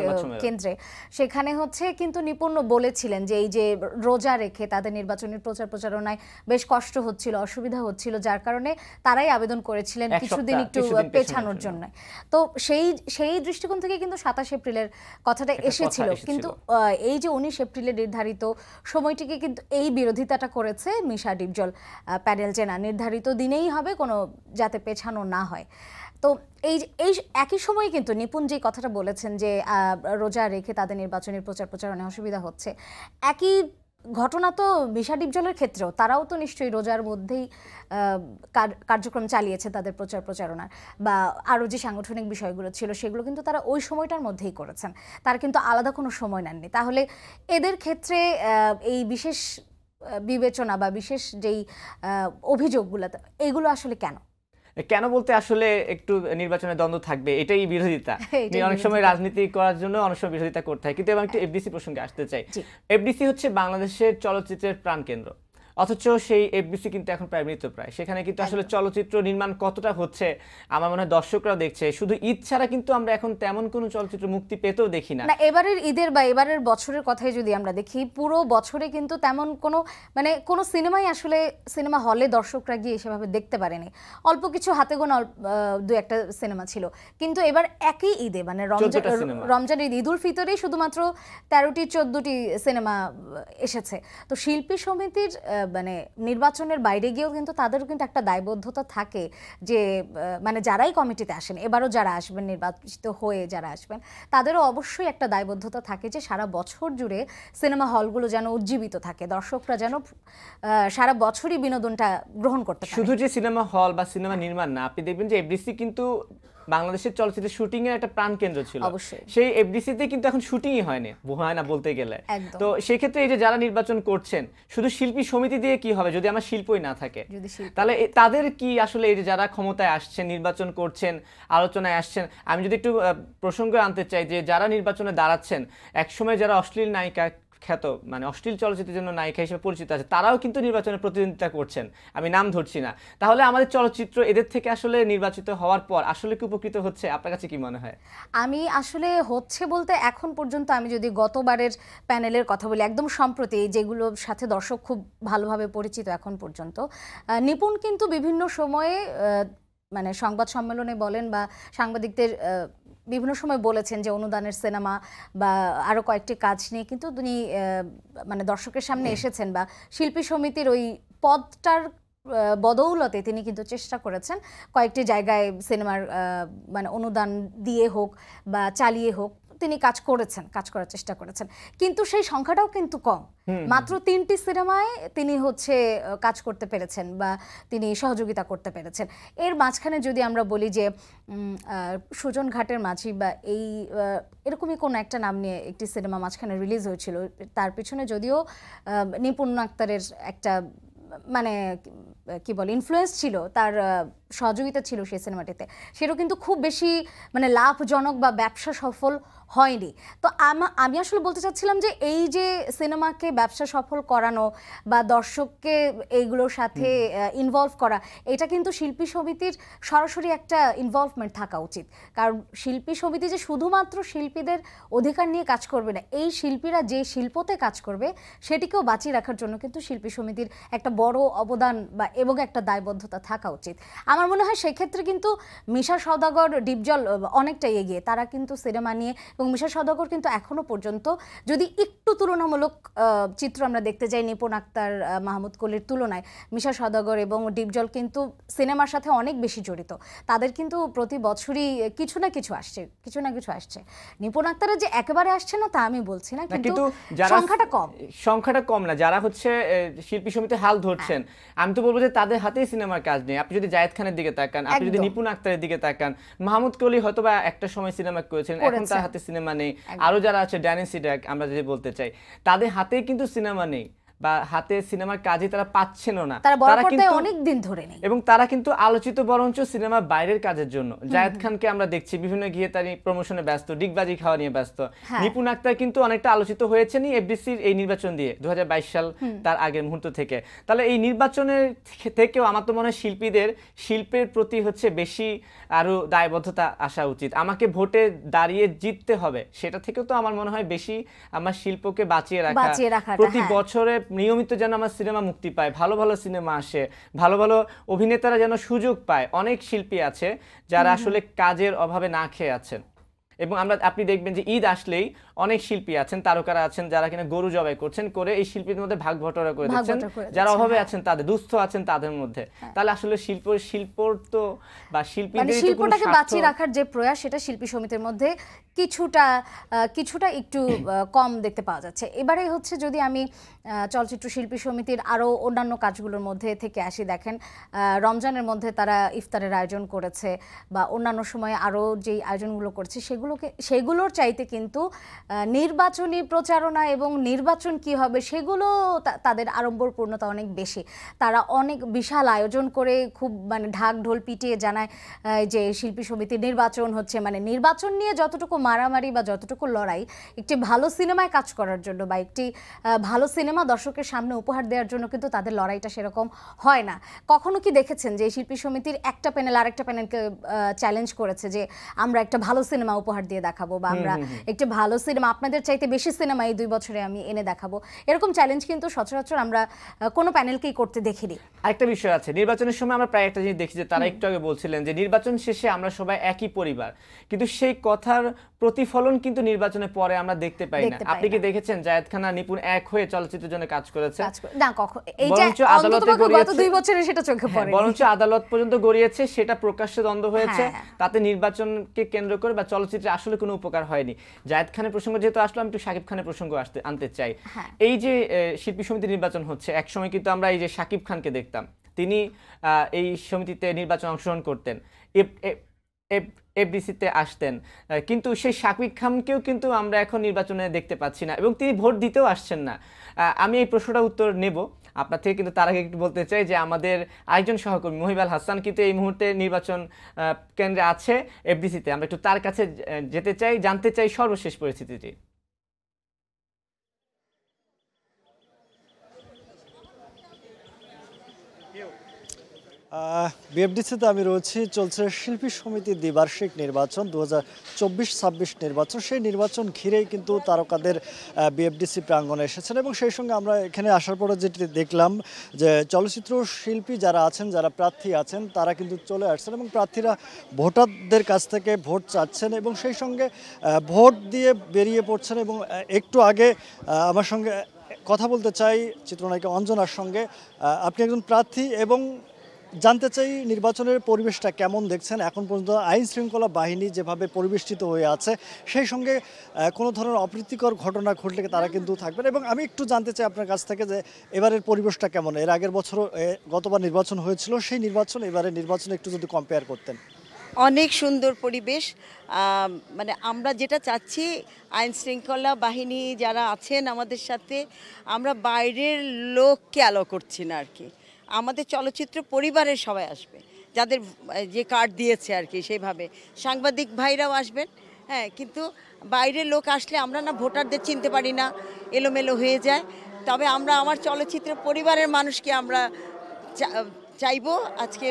কেন্দ্রে সেখানে হচ্ছে কিন্তু নিপুণ বলেছিলেন যে এই যে রোজা রেখে তাদের নির্বাচনী প্রচার প্রচারণায় বেশ কষ্ট হচ্ছিল অসুবিধা হচ্ছিল যার কারণে তারাই আবেদন করেছিলেন কিছুদিন একটু পেছানোর জন্য তো সেই সেই দৃষ্টিকোণ থেকে কিন্তু সাতাশ এপ্রিলের কথাটা এসেছিল কিন্তু এই যে উনিশ এপ্রিলে নির্ধারিত সময়টিকে কিন্তু এই বিরোধিতাটা করেছে মিশা ডিপজল প্যানেল যে না নির্ধারিত দিনেই হবে কোনো যাতে পেছানো না হয় তো এই এই একই সময়ে কিন্তু নিপুণ যে কথাটা বলেছেন যে রোজা রেখে তাদের নির্বাচনের প্রচার প্রচারণে অসুবিধা হচ্ছে একই ঘটনা তো বিশাডিপ জলের ক্ষেত্রেও তারাও তো নিশ্চয়ই রোজার মধ্যেই কার্যক্রম চালিয়েছে তাদের প্রচার প্রচারণার বা আরও যে সাংগঠনিক বিষয়গুলো ছিল সেগুলো কিন্তু তারা ওই সময়টার মধ্যেই করেছেন তারা কিন্তু আলাদা কোনো সময় নেননি তাহলে এদের ক্ষেত্রে এই বিশেষ বিবেচনা বা বিশেষ যেই অভিযোগগুলো এইগুলো আসলে কেন কেন বলতে আসলে একটু নির্বাচনের দ্বন্দ্ব থাকবে এটাই বিরোধিতা অনেক সময় রাজনীতি করার জন্য অনেক সময় বিরোধিতা করতে হয় কিন্তু আমি একটু এফডিসি হ্যাঁ। প্রসঙ্গে আসতে চাই এফডিসি হচ্ছে বাংলাদেশের চলচ্চিত্রের প্রাণকেন্দ্র অথচ সেই এফবিসি কিন্তু এখন প্রায় মৃতপ্রায় সেখানে কিন্তু আসলে চলচ্চিত্র নির্মাণ কতটা হচ্ছে আমার মনে হয় দর্শকরা দেখছে শুধু ঈদ ছাড়া কিন্তু আমরা এখন তেমন কোনো চলচ্চিত্র মুক্তি পেতেও দেখি না এবারের ঈদের বা এবারের বছরের কথাই যদি আমরা দেখি পুরো বছরে কিন্তু তেমন কোনো মানে কোনো সিনেমাই আসলে সিনেমা হলে দর্শকরা গিয়ে সেভাবে দেখতে পারেনি অল্প কিছু হাতে গোনা দু একটা সিনেমা ছিল কিন্তু এবার একই ঈদে মানে রমজান রমজান ঈদ ঈদুল ফিতরেই শুধুমাত্র তেরোটি চোদ্দটি সিনেমা এসেছে তো শিল্পী সমিতির মানে নির্বাচনের বাইরে গিয়েও কিন্তু তাদেরও কিন্তু একটা দায়বদ্ধতা থাকে যে মানে যারাই কমিটিতে আসেন এবারও যারা আসবেন নির্বাচিত হয়ে যারা আসবেন তাদেরও অবশ্যই একটা দায়বদ্ধতা থাকে যে সারা বছর জুড়ে সিনেমা হলগুলো যেন উজ্জীবিত থাকে দর্শকরা যেন সারা বছরই বিনোদনটা গ্রহণ করতে শুধু যে সিনেমা হল বা সিনেমা নির্মাণ না আপনি দেখবেন যে এবিসি কিন্তু বাংলাদেশের চলচ্চিত্র শুটিং এর একটা প্রাণ কেন্দ্র ছিল সেই এফডিসি তে কিন্তু এখন শুটিংই হয় না হয় না বলতে গেলে তো সেই ক্ষেত্রে এই যে যারা নির্বাচন করছেন শুধু শিল্পী সমিতি দিয়ে কি হবে যদি আমার শিল্পই না থাকে তাহলে তাদের কি আসলে এই যে যারা ক্ষমতায় আসছেন নির্বাচন করছেন আলোচনায় আসছেন আমি যদি একটু প্রসঙ্গ আনতে চাই যে যারা নির্বাচনে দাঁড়াচ্ছেন একসময় যারা অশ্লীল নায়িকা খ্যাত মানে অশ্লীল চলচ্চিত্রের জন্য নায়িকা হিসেবে পরিচিত আছে তারাও কিন্তু নির্বাচনে প্রতিদ্বন্দ্বিতা করছেন আমি নাম ধরছি না তাহলে আমাদের চলচ্চিত্র এদের থেকে আসলে নির্বাচিত হওয়ার পর আসলে কি উপকৃত হচ্ছে আপনার কাছে কি মনে হয় আমি আসলে হচ্ছে বলতে এখন পর্যন্ত আমি যদি গতবারের প্যানেলের কথা বলি একদম সম্প্রতি যেগুলোর সাথে দর্শক খুব ভালোভাবে পরিচিত এখন পর্যন্ত নিপুণ কিন্তু বিভিন্ন সময়ে মানে সংবাদ সম্মেলনে বলেন বা সাংবাদিকদের বিভিন্ন সময় বলেছেন যে অনুদানের সিনেমা বা আরও কয়েকটি কাজ নিয়ে কিন্তু তিনি মানে দর্শকের সামনে এসেছেন বা শিল্পী সমিতির ওই পদটার বদৌলতে তিনি কিন্তু চেষ্টা করেছেন কয়েকটি জায়গায় সিনেমার মানে অনুদান দিয়ে হোক বা চালিয়ে হোক তিনি কাজ করেছেন কাজ করার চেষ্টা করেছেন কিন্তু সেই সংখ্যাটাও কিন্তু কম মাত্র তিনটি সিনেমায় তিনি হচ্ছে কাজ করতে পেরেছেন বা তিনি সহযোগিতা করতে পেরেছেন এর মাঝখানে যদি আমরা বলি যে সুজন ঘাটের মাঝি বা এই এরকমই কোনো একটা নাম নিয়ে একটি সিনেমা মাঝখানে রিলিজ হয়েছিল তার পিছনে যদিও নিপুণ আক্তারের একটা মানে কি বলে ইনফ্লুয়েন্স ছিল তার সহযোগিতা ছিল সেই সিনেমাটিতে সেটাও কিন্তু খুব বেশি মানে লাভজনক বা ব্যবসা সফল হয়নি তো আমি আসলে বলতে চাচ্ছিলাম যে এই যে সিনেমাকে ব্যবসা সফল করানো বা দর্শককে এইগুলোর সাথে ইনভলভ করা এটা কিন্তু শিল্পী সমিতির সরাসরি একটা ইনভলভমেন্ট থাকা উচিত কারণ শিল্পী সমিতি যে শুধুমাত্র শিল্পীদের অধিকার নিয়ে কাজ করবে না এই শিল্পীরা যে শিল্পতে কাজ করবে সেটিকেও বাঁচিয়ে রাখার জন্য কিন্তু শিল্পী সমিতির একটা বড় অবদান বা এবং একটা দায়বদ্ধতা থাকা উচিত আমার আমার মনে হয় সেক্ষেত্রে কিন্তু মিশা সদাগর ডিপজল অনেকটাই এগিয়ে তারা কিন্তু সিনেমা নিয়ে এবং মিশা সদাগর কিন্তু এখনও পর্যন্ত যদি একটু তুলনামূলক চিত্র আমরা দেখতে যাই নিপুণ আক্তার মাহমুদ কলির তুলনায় মিশা সদাগর এবং ডিপজল কিন্তু সিনেমার সাথে অনেক বেশি জড়িত তাদের কিন্তু প্রতি বছরই কিছু না কিছু আসছে কিছু না কিছু আসছে নিপুণ আক্তারা যে একেবারে আসছে না তা আমি বলছি না কিন্তু সংখ্যাটা কম সংখ্যাটা কম না যারা হচ্ছে শিল্পী সমিতি হাল ধরছেন হ্যাঁ। আমি তো বলবো যে তাদের হাতেই সিনেমার কাজ নেই আপনি যদি জায়দ খানের খানের দিকে তাকান আপনি যদি নিপুণ আক্তারের দিকে তাকান মাহমুদ কলি হয়তো বা একটা সময় সিনেমা করেছিলেন এখন তার হাতে সিনেমা নেই আরো যারা আছে ড্যানি সিডাক আমরা যদি বলতে চাই তাদের হাতেই কিন্তু সিনেমা নেই বা হাতে সিনেমার কাজে তারা পাচ্ছেন না তারা কিন্তু অনেক দিন ধরে নেই এবং তারা কিন্তু আলোচিত বরঞ্চ সিনেমা বাইরের কাজের জন্য জায়েদ খানকে আমরা দেখছি বিভিন্ন গিয়ে তার প্রমোশনে ব্যস্ত ডিগবাজি খাওয়া নিয়ে ব্যস্ত হ্যাঁ। নিপুণ আক্তার কিন্তু অনেকটা আলোচিত হয়েছেনই এফবিসির এই নির্বাচন দিয়ে দু সাল তার আগের মুহূর্ত থেকে তাহলে এই নির্বাচনের থেকেও আমার তো মনে হয় শিল্পীদের শিল্পের প্রতি হচ্ছে বেশি আরও দায়বদ্ধতা আসা উচিত আমাকে ভোটে দাঁড়িয়ে জিততে হবে সেটা থেকেও তো আমার মনে হয় বেশি আমার শিল্পকে বাঁচিয়ে রাখা প্রতি হ্যাঁ। বছরে নিয়মিত যেন আমার সিনেমা মুক্তি পায় ভালো ভালো সিনেমা আসে ভালো ভালো অভিনেতারা যেন সুযোগ পায় অনেক শিল্পী আছে যারা আসলে কাজের অভাবে না খেয়ে আছেন এবং আমরা আপনি দেখবেন যে ঈদ আসলেই অনেক শিল্পী আছেন তারকারা আছেন যারা কিনা গরু জবাই করছেন করে এই শিল্পীর মধ্যে ভাগ ভটরা করে দিচ্ছেন যারা অভাবে হ্যাঁ। আছেন তাদের দুস্থ আছেন তাদের মধ্যে হ্যাঁ। তাহলে আসলে শিল্প শিল্পর তো বা শিল্পীদের মানে শিল্পটাকে বাঁচিয়ে রাখার যে প্রয়াস সেটা শিল্পী সমিতির মধ্যে কিছুটা কিছুটা একটু কম দেখতে পাওয়া যাচ্ছে এবারে হচ্ছে যদি আমি চলচ্চিত্র শিল্পী সমিতির আরও অন্যান্য কাজগুলোর মধ্যে থেকে আসি দেখেন রমজানের মধ্যে তারা ইফতারের আয়োজন করেছে বা অন্যান্য সময়ে আরও যেই আয়োজনগুলো করছে সেগুলো সেগুলোকে সেগুলোর চাইতে কিন্তু নির্বাচনী প্রচারণা এবং নির্বাচন কি হবে সেগুলো তাদের আড়ম্বরপূর্ণতা অনেক বেশি তারা অনেক বিশাল আয়োজন করে খুব মানে ঢাক ঢোল পিটিয়ে জানায় যে শিল্পী সমিতির নির্বাচন হচ্ছে মানে নির্বাচন নিয়ে যতটুকু মারামারি বা যতটুকু লড়াই একটি ভালো সিনেমায় কাজ করার জন্য বা একটি ভালো সিনেমা দর্শকের সামনে উপহার দেওয়ার জন্য কিন্তু তাদের লড়াইটা সেরকম হয় না কখনো কি দেখেছেন যে শিল্পী সমিতির একটা প্যানেল আরেকটা প্যানেলকে চ্যালেঞ্জ করেছে যে আমরা একটা ভালো সিনেমা উপহার উপহার দিয়ে দেখাবো বা আমরা একটি ভালো সিনেমা আপনাদের চাইতে বেশি সিনেমা এই দুই বছরে আমি এনে দেখাবো এরকম চ্যালেঞ্জ কিন্তু সচরাচর আমরা কোনো প্যানেলকেই করতে দেখিনি আরেকটা বিষয় আছে নির্বাচনের সময় আমরা প্রায় একটা জিনিস দেখি যে তারা একটু আগে বলছিলেন যে নির্বাচন শেষে আমরা সবাই একই পরিবার কিন্তু সেই কথার প্রতিফলন কিন্তু নির্বাচনের পরে আমরা দেখতে পাই না আপনি কি দেখেছেন জায়েদ খানা নিপুন এক হয়ে চলচ্চিত্রের জন্য কাজ করেছে হ্যাঁ, আদালত পর্যন্ত গড়িয়েছে সেটা প্রকাশ্যে দ্বন্দ্ব হয়েছে হ্যাঁ। তাতে নির্বাচনকে কেন্দ্র করে বা চলচ্চিত্র ক্ষেত্রে আসলে কোনো উপকার হয়নি জায়েদ খানের প্রসঙ্গ যেহেতু আসলো আমি একটু শাকিব খানের প্রসঙ্গ আসতে আনতে চাই হ্যাঁ। এই যে শিল্পী সমিতি নির্বাচন হচ্ছে একসময় কিন্তু আমরা এই যে শাকিব খানকে দেখতাম তিনি এই সমিতিতে নির্বাচন অংশগ্রহণ করতেন এফডিসিতে আসতেন কিন্তু সেই শাকিব খানকেও কিন্তু আমরা এখন নির্বাচনে দেখতে পাচ্ছি না এবং তিনি ভোট দিতেও আসছেন না আমি এই প্রশ্নটা উত্তর নেব আপনার থেকে কিন্তু তার আগে একটু বলতে চাই যে আমাদের আরেকজন সহকর্মী মহিবাল হাসান কিন্তু এই মুহূর্তে নির্বাচন কেন্দ্রে আছে এফডিসিতে আমরা একটু তার কাছে যেতে চাই জানতে চাই সর্বশেষ পরিস্থিতিটি বিএফডিসিতে আমি রয়েছি চলছে শিল্পী সমিতির দ্বিবার্ষিক নির্বাচন দু হাজার নির্বাচন সেই নির্বাচন ঘিরেই কিন্তু তারকাদের বিএফডিসি প্রাঙ্গনে এসেছেন এবং সেই সঙ্গে আমরা এখানে আসার পরে যেটি দেখলাম যে চলচ্চিত্র শিল্পী যারা আছেন যারা প্রার্থী আছেন তারা কিন্তু চলে আসছেন এবং প্রার্থীরা ভোটারদের কাছ থেকে ভোট চাচ্ছেন এবং সেই সঙ্গে ভোট দিয়ে বেরিয়ে পড়ছেন এবং একটু আগে আমার সঙ্গে কথা বলতে চাই চিত্রনায়িকা অঞ্জনার সঙ্গে আপনি একজন প্রার্থী এবং জানতে চাই নির্বাচনের পরিবেশটা কেমন দেখছেন এখন পর্যন্ত আইন শৃঙ্খলা বাহিনী যেভাবে পরিবেষ্টিত হয়ে আছে সেই সঙ্গে কোনো ধরনের অপ্রীতিকর ঘটনা ঘটলে তারা কিন্তু থাকবেন এবং আমি একটু জানতে চাই আপনার কাছ থেকে যে এবারের পরিবেশটা কেমন এর আগের বছর গতবার নির্বাচন হয়েছিল সেই নির্বাচন এবারে নির্বাচন একটু যদি কম্পেয়ার করতেন অনেক সুন্দর পরিবেশ মানে আমরা যেটা চাচ্ছি আইন শৃঙ্খলা বাহিনী যারা আছেন আমাদের সাথে আমরা বাইরের লোককে আলো করছি না আর কি আমাদের চলচ্চিত্র পরিবারের সবাই আসবে যাদের যে কার্ড দিয়েছে আর কি সেইভাবে সাংবাদিক ভাইরাও আসবেন হ্যাঁ কিন্তু বাইরের লোক আসলে আমরা না ভোটারদের চিনতে পারি না এলোমেলো হয়ে যায় তবে আমরা আমার চলচ্চিত্র পরিবারের মানুষকে আমরা চাইব আজকে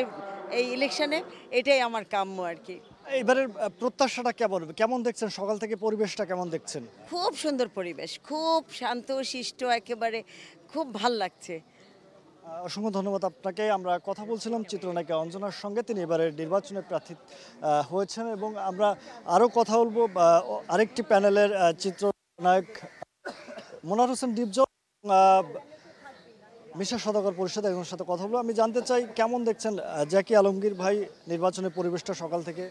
এই ইলেকশনে এটাই আমার কাম্য আর কি এবারের প্রত্যাশাটা কেমন কেমন দেখছেন সকাল থেকে পরিবেশটা কেমন দেখছেন খুব সুন্দর পরিবেশ খুব শান্ত শিষ্ট একেবারে খুব ভাল লাগছে অসংখ্য ধন্যবাদ আপনাকে আমরা কথা বলছিলাম চিত্রনায়িকা অঞ্জনার সঙ্গে তিনি এবারে নির্বাচনে প্রার্থী হয়েছেন এবং আমরা আরও কথা বলবো আরেকটি প্যানেলের চিত্রনায়ক মোনার হোসেন ডিপজল মিশা সদাগর পরিষদ একজনের সাথে কথা বলবো আমি জানতে চাই কেমন দেখছেন জ্যাকি আলমগীর ভাই নির্বাচনের পরিবেশটা সকাল থেকে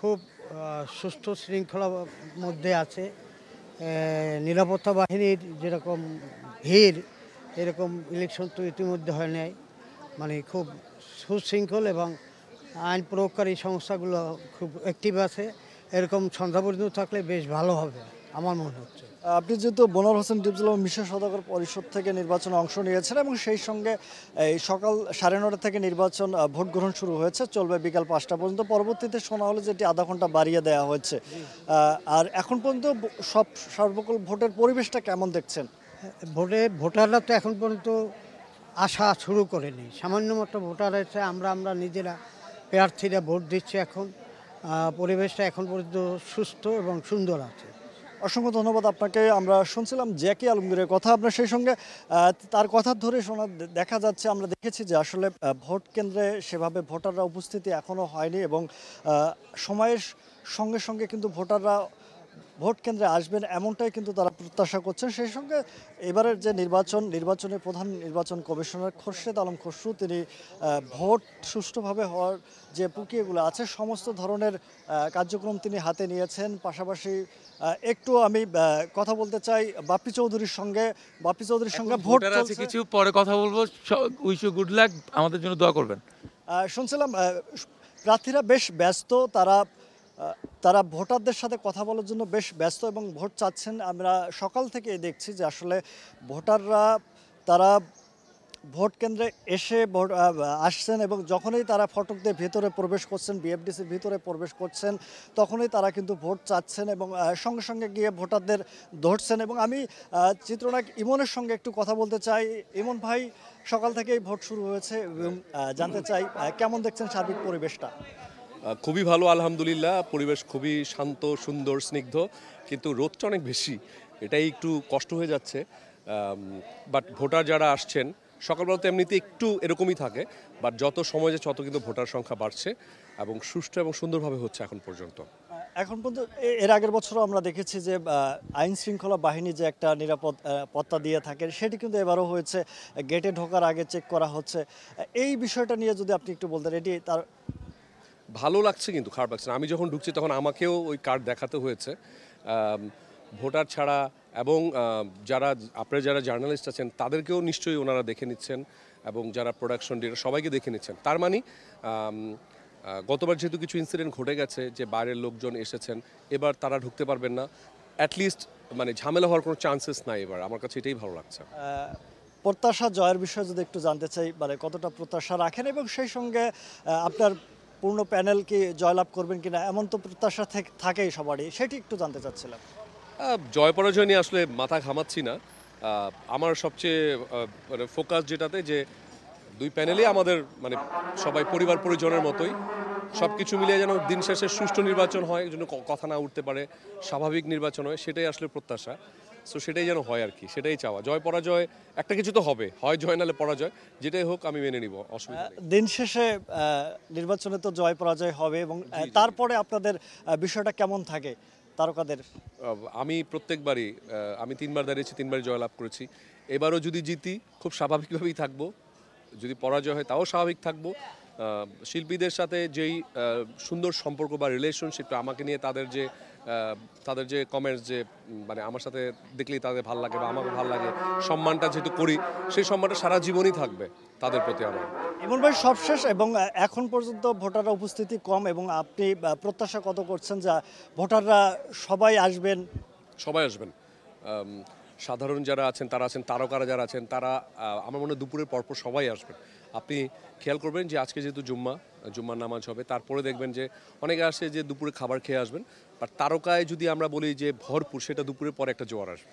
খুব সুষ্ঠু শৃঙ্খলা মধ্যে আছে নিরাপত্তা বাহিনীর যেরকম ভিড় এরকম ইলেকশন তো ইতিমধ্যে হয় নাই মানে খুব সুশৃঙ্খল এবং আইন প্রয়োগকারী সংস্থাগুলো খুব অ্যাক্টিভ আছে এরকম সন্ধ্যা পর্যন্ত থাকলে বেশ ভালো হবে আমার মনে হচ্ছে আপনি যেহেতু বোনার হোসেন ডিপজল মিশন সদাগর পরিষদ থেকে নির্বাচনে অংশ নিয়েছেন এবং সেই সঙ্গে এই সকাল সাড়ে নটা থেকে নির্বাচন ভোট গ্রহণ শুরু হয়েছে চলবে বিকাল পাঁচটা পর্যন্ত পরবর্তীতে শোনা হলো যেটি আধা ঘন্টা বাড়িয়ে দেওয়া হয়েছে আর এখন পর্যন্ত সব সর্বকল ভোটের পরিবেশটা কেমন দেখছেন ভোটে ভোটাররা তো এখন পর্যন্ত আসা শুরু করেনি সামান্য মতো ভোটার আছে আমরা আমরা নিজেরা প্রার্থীরা ভোট দিচ্ছি এখন পরিবেশটা এখন পর্যন্ত সুস্থ এবং সুন্দর আছে অসংখ্য ধন্যবাদ আপনাকে আমরা শুনছিলাম জ্যাকি আলমগীরের কথা আপনার সেই সঙ্গে তার কথা ধরে শোনা দেখা যাচ্ছে আমরা দেখেছি যে আসলে ভোট কেন্দ্রে সেভাবে ভোটাররা উপস্থিতি এখনও হয়নি এবং সময়ের সঙ্গে সঙ্গে কিন্তু ভোটাররা ভোট কেন্দ্রে আসবেন এমনটাই কিন্তু তারা প্রত্যাশা করছেন সেই সঙ্গে এবারের যে নির্বাচন নির্বাচনে প্রধান নির্বাচন কমিশনার খোরশেদ আলম খসরু তিনি ভোট সুষ্ঠুভাবে হওয়ার যে প্রক্রিয়াগুলো আছে সমস্ত ধরনের কার্যক্রম তিনি হাতে নিয়েছেন পাশাপাশি একটু আমি কথা বলতে চাই বাপ্পি চৌধুরীর সঙ্গে বাপ্পি চৌধুরীর সঙ্গে ভোট আছে কিছু পরে কথা বলবো ইউ গুড লাক আমাদের জন্য দোয়া করবেন শুনছিলাম প্রার্থীরা বেশ ব্যস্ত তারা তারা ভোটারদের সাথে কথা বলার জন্য বেশ ব্যস্ত এবং ভোট চাচ্ছেন আমরা সকাল থেকে দেখছি যে আসলে ভোটাররা তারা ভোট কেন্দ্রে এসে ভোট আসছেন এবং যখনই তারা ফটকদের ভেতরে প্রবেশ করছেন বিএফডিসির ভিতরে প্রবেশ করছেন তখনই তারা কিন্তু ভোট চাচ্ছেন এবং সঙ্গে সঙ্গে গিয়ে ভোটারদের ধরছেন এবং আমি চিত্রনায়ক ইমনের সঙ্গে একটু কথা বলতে চাই ইমন ভাই সকাল থেকেই ভোট শুরু হয়েছে জানতে চাই কেমন দেখছেন সার্বিক পরিবেশটা খুবই ভালো আলহামদুলিল্লাহ পরিবেশ খুবই শান্ত সুন্দর স্নিগ্ধ কিন্তু রোদটা অনেক বেশি এটাই একটু কষ্ট হয়ে যাচ্ছে বাট ভোটার যারা আসছেন সকালবেলা তো এমনিতে একটু এরকমই থাকে বাট যত সময় যে তত কিন্তু ভোটার সংখ্যা বাড়ছে এবং সুষ্ঠু এবং সুন্দরভাবে হচ্ছে এখন পর্যন্ত এখন পর্যন্ত এর আগের বছরও আমরা দেখেছি যে আইন শৃঙ্খলা বাহিনী যে একটা নিরাপদ পত্তা দিয়ে থাকে সেটি কিন্তু এবারও হয়েছে গেটে ঢোকার আগে চেক করা হচ্ছে এই বিষয়টা নিয়ে যদি আপনি একটু বলতেন এটি তার ভালো লাগছে কিন্তু খারাপ লাগছে না আমি যখন ঢুকছি তখন আমাকেও ওই কার্ড দেখাতে হয়েছে ভোটার ছাড়া এবং যারা আপনার যারা জার্নালিস্ট আছেন তাদেরকেও নিশ্চয়ই ওনারা দেখে নিচ্ছেন এবং যারা প্রোডাকশন ডিরেক্টর সবাইকে দেখে নিচ্ছেন তার মানে গতবার যেহেতু কিছু ইনসিডেন্ট ঘটে গেছে যে বাইরের লোকজন এসেছেন এবার তারা ঢুকতে পারবেন না অ্যাটলিস্ট মানে ঝামেলা হওয়ার কোনো চান্সেস নাই এবার আমার কাছে এটাই ভালো লাগছে প্রত্যাশা জয়ের বিষয়ে যদি একটু জানতে চাই মানে কতটা প্রত্যাশা রাখেন এবং সেই সঙ্গে আপনার পূর্ণ প্যানেল কি জয়লাভ করবেন কিনা এমন তো প্রত্যাশা থাকেই সবারই সেটি একটু জানতে চাচ্ছিলাম জয় পরাজয় নিয়ে আসলে মাথা ঘামাচ্ছি না আমার সবচেয়ে মানে ফোকাস যেটাতে যে দুই প্যানেলই আমাদের মানে সবাই পরিবার পরিজনের মতোই সব কিছু মিলিয়ে যেন দিন শেষে সুষ্ঠু নির্বাচন হয় জন্য কথা না উঠতে পারে স্বাভাবিক নির্বাচন হয় সেটাই আসলে প্রত্যাশা সো সেটাই যেন হয় আর কি সেটাই চাওয়া জয় পরাজয় একটা কিছু তো হবে হয় জয় নালে পরাজয় যেটাই হোক আমি মেনে নিব অসুবিধা দিন শেষে নির্বাচনে তো জয় পরাজয় হবে এবং তারপরে আপনাদের বিষয়টা কেমন থাকে তারকাদের আমি প্রত্যেকবারই আমি তিনবার দাঁড়িয়েছি তিনবার জয়লাভ করেছি এবারও যদি জিতি খুব স্বাভাবিকভাবেই থাকবো যদি পরাজয় হয় তাও স্বাভাবিক থাকবো শিল্পীদের সাথে যেই সুন্দর সম্পর্ক বা রিলেশনশিপটা আমাকে নিয়ে তাদের যে তাদের যে কমেন্টস যে মানে আমার সাথে দেখলেই তাদের ভাল লাগে বা আমাকে ভালো লাগে সম্মানটা যেহেতু করি সেই সম্মানটা সারা জীবনই থাকবে তাদের প্রতি আমার এমন ভাই সবশেষ এবং এখন পর্যন্ত ভোটাররা উপস্থিতি কম এবং আপনি প্রত্যাশা কত করছেন যা ভোটাররা সবাই আসবেন সবাই আসবেন সাধারণ যারা আছেন তারা আছেন তারকারা যারা আছেন তারা আমার মনে হয় দুপুরের পরপর সবাই আসবেন আপনি খেয়াল করবেন যে আজকে যেহেতু জুম্মা জুম্মার নামাজ হবে তারপরে দেখবেন যে অনেকে আসে যে দুপুরে খাবার খেয়ে আসবেন বাট তারকায় যদি আমরা বলি যে ভরপুর সেটা দুপুরের পরে একটা জোয়ার আসবে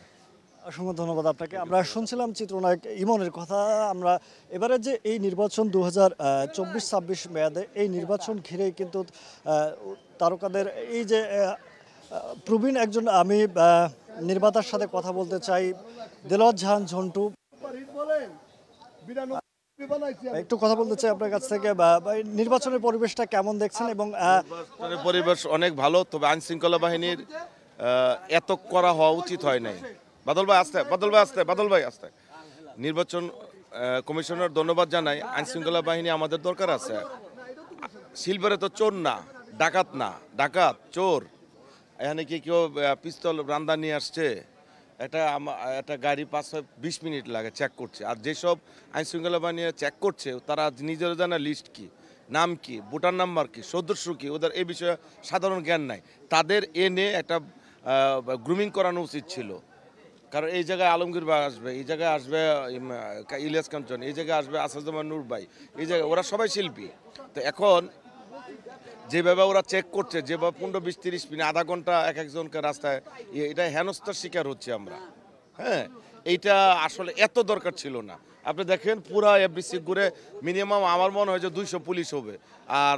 অসংখ্য ধন্যবাদ আপনাকে আমরা শুনছিলাম চিত্রনায়ক ইমনের কথা আমরা এবারে যে এই নির্বাচন দু হাজার চব্বিশ ছাব্বিশ মেয়াদে এই নির্বাচন ঘিরে কিন্তু তারকাদের এই যে প্রবীণ একজন আমি নির্মাতার সাথে কথা বলতে চাই দেলজ জাহান ঝন্টু একটু কথা বলতে চাই আপনার কাছ থেকে নির্বাচনের পরিবেশটা কেমন দেখছেন এবং পরিবেশ অনেক ভালো তবে আইন শৃঙ্খলা বাহিনীর এত করা হওয়া উচিত হয় নাই বাদল ভাই আসতে বাদল ভাই আসতে বাদল ভাই আসতে নির্বাচন কমিশনার ধন্যবাদ জানাই আইন শৃঙ্খলা বাহিনী আমাদের দরকার আছে শিল্পের তো চোর না ডাকাত না ডাকাত চোর এখানে কি কেউ পিস্তল রান্দা নিয়ে আসছে এটা একটা গাড়ি পাঁচ ছয় বিশ মিনিট লাগে চেক করছে আর যেসব আইনশৃঙ্খলা বাহিনী চেক করছে তারা নিজেরা জানা লিস্ট কী নাম কি ভোটার নাম্বার কি সদস্য কি ওদের এই বিষয়ে সাধারণ জ্ঞান নাই তাদের এনে একটা গ্রুমিং করানো উচিত ছিল কারণ এই জায়গায় আলমগীর ভাই আসবে এই জায়গায় আসবে ইলিয়াস কাঞ্চন এই জায়গায় আসবে আসাদুজ্জামান নূর ভাই এই জায়গায় ওরা সবাই শিল্পী তো এখন যেভাবে ওরা চেক করছে যেভাবে পনেরো বিশ তিরিশ মিনিট আধা ঘন্টা এক একজনকে রাস্তায় ইয়ে, এটা হেনস্থার শিকার হচ্ছে আমরা হ্যাঁ এইটা আসলে এত দরকার ছিল না আপনি দেখেন পুরা এফবিসি ঘুরে মিনিমাম আমার মনে হয় যে দুইশো পুলিশ হবে আর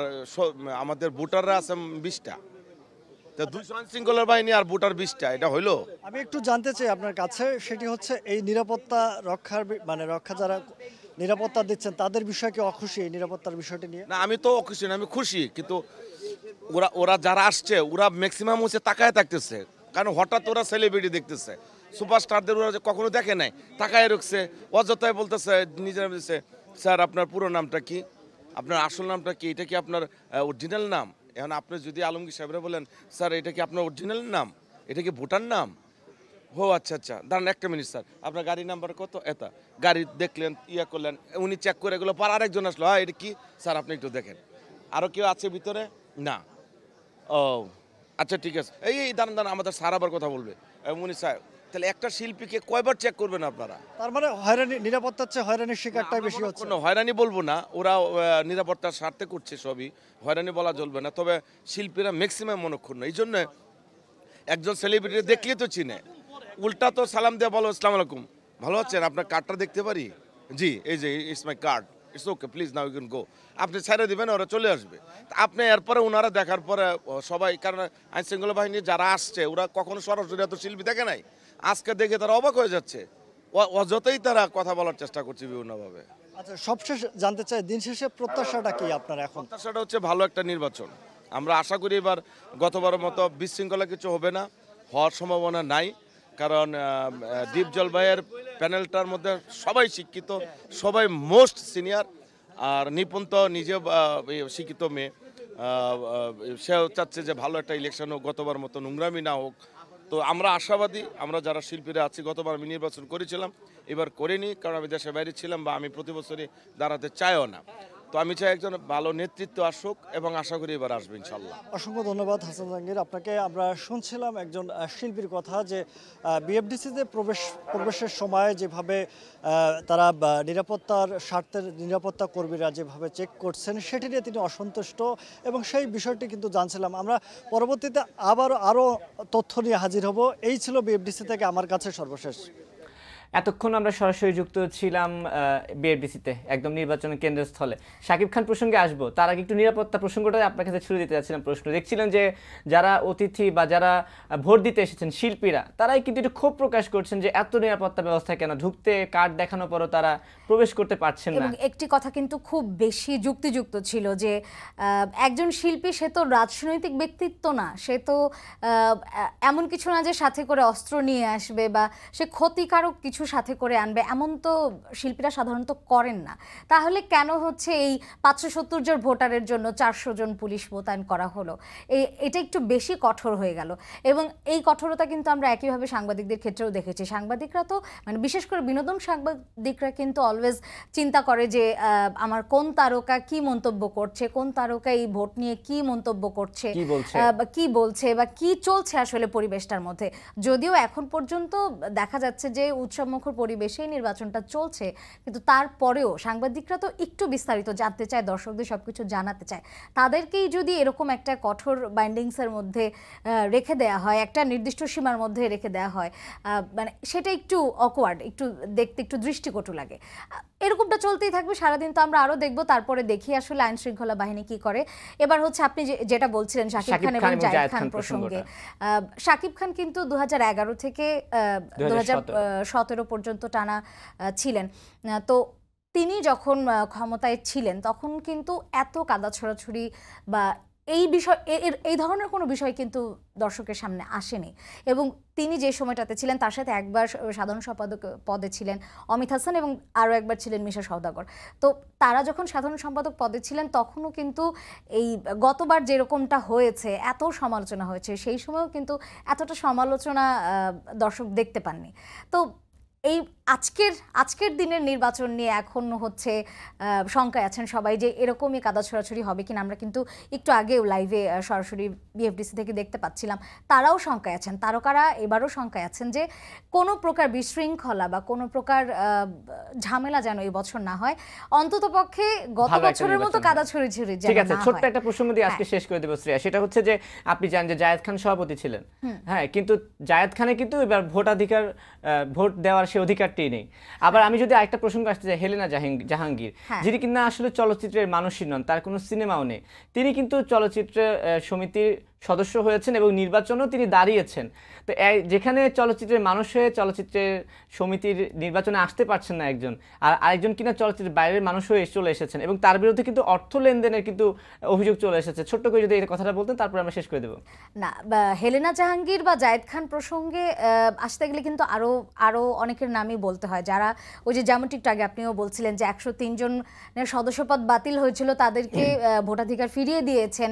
আমাদের ভোটাররা আছে বিশটা দুইশো বাহিনী আর এটা হইলো আমি একটু জানতে চাই আপনার কাছে সেটি হচ্ছে এই নিরাপত্তা রক্ষার মানে রক্ষা যারা নিরাপত্তা দিচ্ছেন তাদের বিষয়কে অখুশি এই নিরাপত্তার বিষয়টি নিয়ে না আমি তো অখুশি না আমি খুশি কিন্তু ওরা ওরা যারা আসছে ওরা ম্যাক্সিমাম হচ্ছে তাকায় থাকতেছে কারণ হঠাৎ ওরা সেলিব্রিটি দেখতেছে সুপারস্টারদের ওরা কখনো দেখে নাই তাকায় রাখছে অযথায় বলতেছে নিজের স্যার আপনার পুরো নামটা কি আপনার আসল নামটা কি এটা কি আপনার অরিজিনাল নাম এখন আপনি যদি আলমগীর সাহেবরা বলেন স্যার এটা কি আপনার অরিজিনাল নাম এটা কি ভোটার নাম ও আচ্ছা আচ্ছা দাঁড়ান একটা মিনিট স্যার আপনার গাড়ির নাম্বার কত এটা গাড়ি দেখলেন ইয়া করলেন উনি চেক করে এগুলো পর আরেকজন আসলো হ্যাঁ এটা কি স্যার আপনি একটু দেখেন আরও কেউ আছে ভিতরে না ও আচ্ছা ঠিক আছে এই এই দাঁড়ান দাঁড়ান আমাদের স্যার আবার কথা বলবে উনি স্যার তাহলে একটা শিল্পীকে কয়বার চেক করবেন আপনারা তার মানে হয়রানি নিরাপত্তা হচ্ছে হয়রানির শিকারটাই বেশি হচ্ছে না হয়রানি বলবো না ওরা নিরাপত্তার স্বার্থে করছে সবই হয়রানি বলা চলবে না তবে শিল্পীরা ম্যাক্সিমাম মনক্ষুণ্ণ এই জন্য একজন সেলিব্রিটি দেখলে তো চিনে উল্টা তো সালাম দেওয়া বলো আসসালাম আলাইকুম ভালো আছেন আপনার কার্ডটা দেখতে পারি জি এই যে it's my card it's okay please now you can go আপনি ছেড়ে দেবেন ওরা চলে আসবে আপনি এরপরে ওনারা দেখার পরে সবাই কারণ আইন শৃঙ্খলা বাহিনী যারা আসছে ওরা কখনো সরাসরি এত শিল্পী দেখে নাই আজকে দেখে তারা অবাক হয়ে যাচ্ছে অযথেই তারা কথা বলার চেষ্টা করছে বিভিন্নভাবে আচ্ছা সবশেষ জানতে চাই দিন শেষে প্রত্যাশাটা কি আপনার এখন প্রত্যাশাটা হচ্ছে ভালো একটা নির্বাচন আমরা আশা করি এবার গতবারের মতো বিশৃঙ্খলা কিছু হবে না হওয়ার সম্ভাবনা নাই কারণ দীপ জলবায়ের প্যানেলটার মধ্যে সবাই শিক্ষিত সবাই মোস্ট সিনিয়র আর নিপুন্ত নিজে ইয়ে, শিক্ষিত মেয়ে সেও চাচ্ছে যে ভালো একটা ইলেকশন হোক গতবার মতো নোংরামি না হোক তো আমরা আশাবাদী আমরা যারা শিল্পীরা আছি গতবার আমি নির্বাচন করেছিলাম এবার করিনি কারণ আমি দেশের বাইরে ছিলাম বা আমি প্রতি বছরই দাঁড়াতে চাইও না তো আমি চাই একজন ভালো নেতৃত্ব আসুক এবং আশা করি এবার আসবে ইনশাল্লাহ অসংখ্য ধন্যবাদ হাসান জাহাঙ্গীর আপনাকে আমরা শুনছিলাম একজন শিল্পীর কথা যে বিএফডিসিতে প্রবেশ প্রবেশের সময় যেভাবে তারা নিরাপত্তার স্বার্থের নিরাপত্তা কর্মীরা যেভাবে চেক করছেন সেটি নিয়ে তিনি অসন্তুষ্ট এবং সেই বিষয়টি কিন্তু জানছিলাম আমরা পরবর্তীতে আবার আরও তথ্য নিয়ে হাজির হব এই ছিল বিএফডিসি থেকে আমার কাছে সর্বশেষ এতক্ষণ আমরা সরাসরি যুক্ত ছিলাম বিএরবিসিতে একদম নির্বাচন কেন্দ্রস্থলে সাকিব খান প্রসঙ্গে আসবো তার আগে একটু নিরাপত্তা প্রসঙ্গটা আপনার কাছে ছুড়ে দিতে যাচ্ছিলাম প্রশ্ন দেখছিলেন যে যারা অতিথি বা যারা ভোট দিতে এসেছেন শিল্পীরা তারাই কিন্তু একটু ক্ষোভ প্রকাশ করছেন যে এত নিরাপত্তা ব্যবস্থা কেন ঢুকতে কার্ড দেখানোর পরও তারা প্রবেশ করতে পারছেন না একটি কথা কিন্তু খুব বেশি যুক্তিযুক্ত ছিল যে একজন শিল্পী সে তো রাজনৈতিক ব্যক্তিত্ব না সে তো এমন কিছু না যে সাথে করে অস্ত্র নিয়ে আসবে বা সে ক্ষতিকারক কিছু কিছু সাথে করে আনবে এমন তো শিল্পীরা সাধারণত করেন না তাহলে কেন হচ্ছে এই পাঁচশো সত্তর জন ভোটারের জন্য চারশো জন পুলিশ মোতায়েন করা হলো এটা একটু বেশি কঠোর হয়ে গেল এবং এই কঠোরতা কিন্তু আমরা একইভাবে সাংবাদিকদের ক্ষেত্রেও দেখেছি সাংবাদিকরা তো মানে বিশেষ করে বিনোদন সাংবাদিকরা কিন্তু অলওয়েজ চিন্তা করে যে আমার কোন তারকা কি মন্তব্য করছে কোন তারকা এই ভোট নিয়ে কি মন্তব্য করছে কি বলছে বা কি চলছে আসলে পরিবেশটার মধ্যে যদিও এখন পর্যন্ত দেখা যাচ্ছে যে উৎসব উৎসবমুখর পরিবেশেই নির্বাচনটা চলছে কিন্তু তারপরেও সাংবাদিকরা তো একটু বিস্তারিত জানতে চায় দর্শকদের সব কিছু জানাতে চায় তাদেরকেই যদি এরকম একটা কঠোর বাইন্ডিংসের মধ্যে রেখে দেয়া হয় একটা নির্দিষ্ট সীমার মধ্যে রেখে দেয়া হয় মানে সেটা একটু অকওয়ার্ড একটু দেখতে একটু দৃষ্টিকটু লাগে এরকমটা চলতেই থাকবে সারাদিন তো আমরা আরও দেখবো তারপরে দেখি আসলে আইন শৃঙ্খলা বাহিনী কি করে এবার হচ্ছে আপনি যেটা বলছিলেন শাকিব খান এবং জাহিদ খান প্রসঙ্গে শাকিব খান কিন্তু দু থেকে দু সতেরো পর্যন্ত টানা ছিলেন তো তিনি যখন ক্ষমতায় ছিলেন তখন কিন্তু এত কাদা ছড়াছড়ি বা এই বিষয় এই ধরনের কোনো বিষয় কিন্তু দর্শকের সামনে আসেনি এবং তিনি যে সময়টাতে ছিলেন তার সাথে একবার সাধারণ সম্পাদক পদে ছিলেন অমিত হাসান এবং আরও একবার ছিলেন মিশা সৌদাগর তো তারা যখন সাধারণ সম্পাদক পদে ছিলেন তখনও কিন্তু এই গতবার যেরকমটা হয়েছে এত সমালোচনা হয়েছে সেই সময়ও কিন্তু এতটা সমালোচনা দর্শক দেখতে পাননি তো এই আজকের আজকের দিনের নির্বাচন নিয়ে এখন হচ্ছে শঙ্কায় আছেন সবাই যে এরকমই কাদা ছড়াছড়ি হবে কিনা আমরা কিন্তু একটু আগেও লাইভে সরাসরি বিএফডিসি থেকে দেখতে পাচ্ছিলাম তারাও শঙ্কায় আছেন তারকারা এবারও শঙ্কায় আছেন যে কোনো প্রকার বিশৃঙ্খলা বা কোনো প্রকার ঝামেলা যেন এই বছর না হয় অন্তত পক্ষে গত বছরের মতো কাদা ছড়ি ছড়ি ঠিক আছে ছোট্ট একটা প্রসঙ্গ দিয়ে আজকে হ্যাঁ। শেষ করে দেবো শ্রেয়া সেটা হচ্ছে যে আপনি জানেন যে জায়েদ খান সভাপতি ছিলেন হ্যাঁ কিন্তু জায়েদ খানে কিন্তু এবার ভোটাধিকার ভোট দেওয়ার সে অধিকারটি নেই আবার আমি যদি আরেকটা প্রসঙ্গ আসতে চাই হেলেনা জাহাঙ্গীর হ্যাঁ। যিনি কিনা আসলে চলচ্চিত্রের মানুষই নন তার কোনো সিনেমাও নেই তিনি কিন্তু চলচ্চিত্র সমিতির সদস্য হয়েছেন এবং নির্বাচনও তিনি দাঁড়িয়েছেন তো যেখানে চলচ্চিত্রের মানুষ হয়ে চলচ্চিত্রের সমিতির নির্বাচনে আসতে পারছেন না একজন আর আরেকজন কিনা চলচ্চিত্রের বাইরের মানুষ হয়ে চলে এসেছেন এবং তার বিরুদ্ধে কিন্তু অর্থ লেনদেনের কিন্তু অভিযোগ চলে এসেছে ছোট্ট করে যদি এই কথাটা বলতেন তারপরে আমরা শেষ করে দেবো না হেলেনা জাহাঙ্গীর বা জায়েদ খান প্রসঙ্গে আসতে গেলে কিন্তু আরও আরও অনেকের নামই বলতে হয় যারা ওই যে যেমন টিকটক আগে আপনিও বলছিলেন যে একশো জনের সদস্যপদ বাতিল হয়েছিল তাদেরকে ভোটাধিকার ফিরিয়ে দিয়েছেন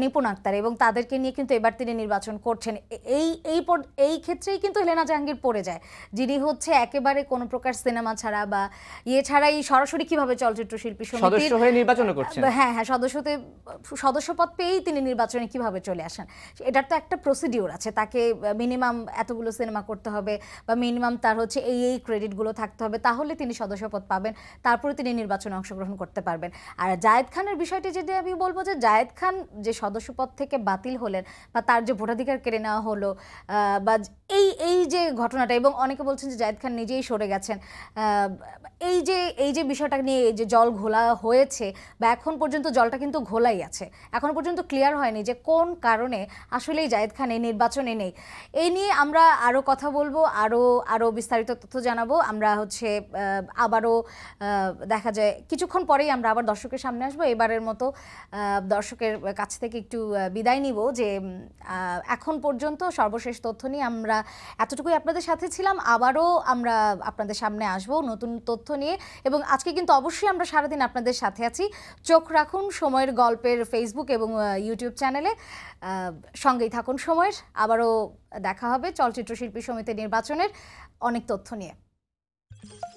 নিপুণ আক্তার এবং তাদের তাদেরকে নিয়ে কিন্তু এবার তিনি নির্বাচন করছেন এই এই এই ক্ষেত্রেই কিন্তু হেলেনা জাহাঙ্গীর পড়ে যায় যিনি হচ্ছে একেবারে কোন প্রকার সিনেমা ছাড়া বা ইয়ে ছাড়াই সরাসরি কিভাবে চলচ্চিত্র শিল্পী সমিতির নির্বাচন করছেন হ্যাঁ হ্যাঁ সদস্যতে সদস্যপদ পেয়েই তিনি নির্বাচনে কিভাবে চলে আসেন এটার তো একটা প্রসিডিওর আছে তাকে মিনিমাম এতগুলো সিনেমা করতে হবে বা মিনিমাম তার হচ্ছে এই এই ক্রেডিটগুলো থাকতে হবে তাহলে তিনি সদস্যপদ পাবেন তারপরে তিনি নির্বাচনে অংশগ্রহণ করতে পারবেন আর জায়েদ খানের বিষয়টি যদি আমি বলবো যে জায়েদ খান যে সদস্যপদ থেকে বাতিল বাতিল হলেন বা তার যে ভোটাধিকার কেড়ে নেওয়া হলো বা এই এই যে ঘটনাটা এবং অনেকে বলছেন যে জায়দ খান নিজেই সরে গেছেন এই যে এই যে বিষয়টা নিয়ে এই যে জল ঘোলা হয়েছে বা এখন পর্যন্ত জলটা কিন্তু ঘোলাই আছে এখন পর্যন্ত ক্লিয়ার হয়নি যে কোন কারণে আসলেই জায়দ খান এই নির্বাচনে নেই এই নিয়ে আমরা আরও কথা বলবো আরও আরও বিস্তারিত তথ্য জানাবো আমরা হচ্ছে আবারও দেখা যায় কিছুক্ষণ পরেই আমরা আবার দর্শকের সামনে আসবো এবারের মতো দর্শকের কাছ থেকে একটু বিদায় নিব যে এখন পর্যন্ত সর্বশেষ তথ্য নিয়ে আমরা এতটুকুই আপনাদের সাথে ছিলাম আবারও আমরা আপনাদের সামনে আসব নতুন তথ্য নিয়ে এবং আজকে কিন্তু অবশ্যই আমরা সারাদিন আপনাদের সাথে আছি চোখ রাখুন সময়ের গল্পের ফেসবুক এবং ইউটিউব চ্যানেলে সঙ্গেই থাকুন সময়ের আবারও দেখা হবে চলচ্চিত্র শিল্পী সমিতির নির্বাচনের অনেক তথ্য নিয়ে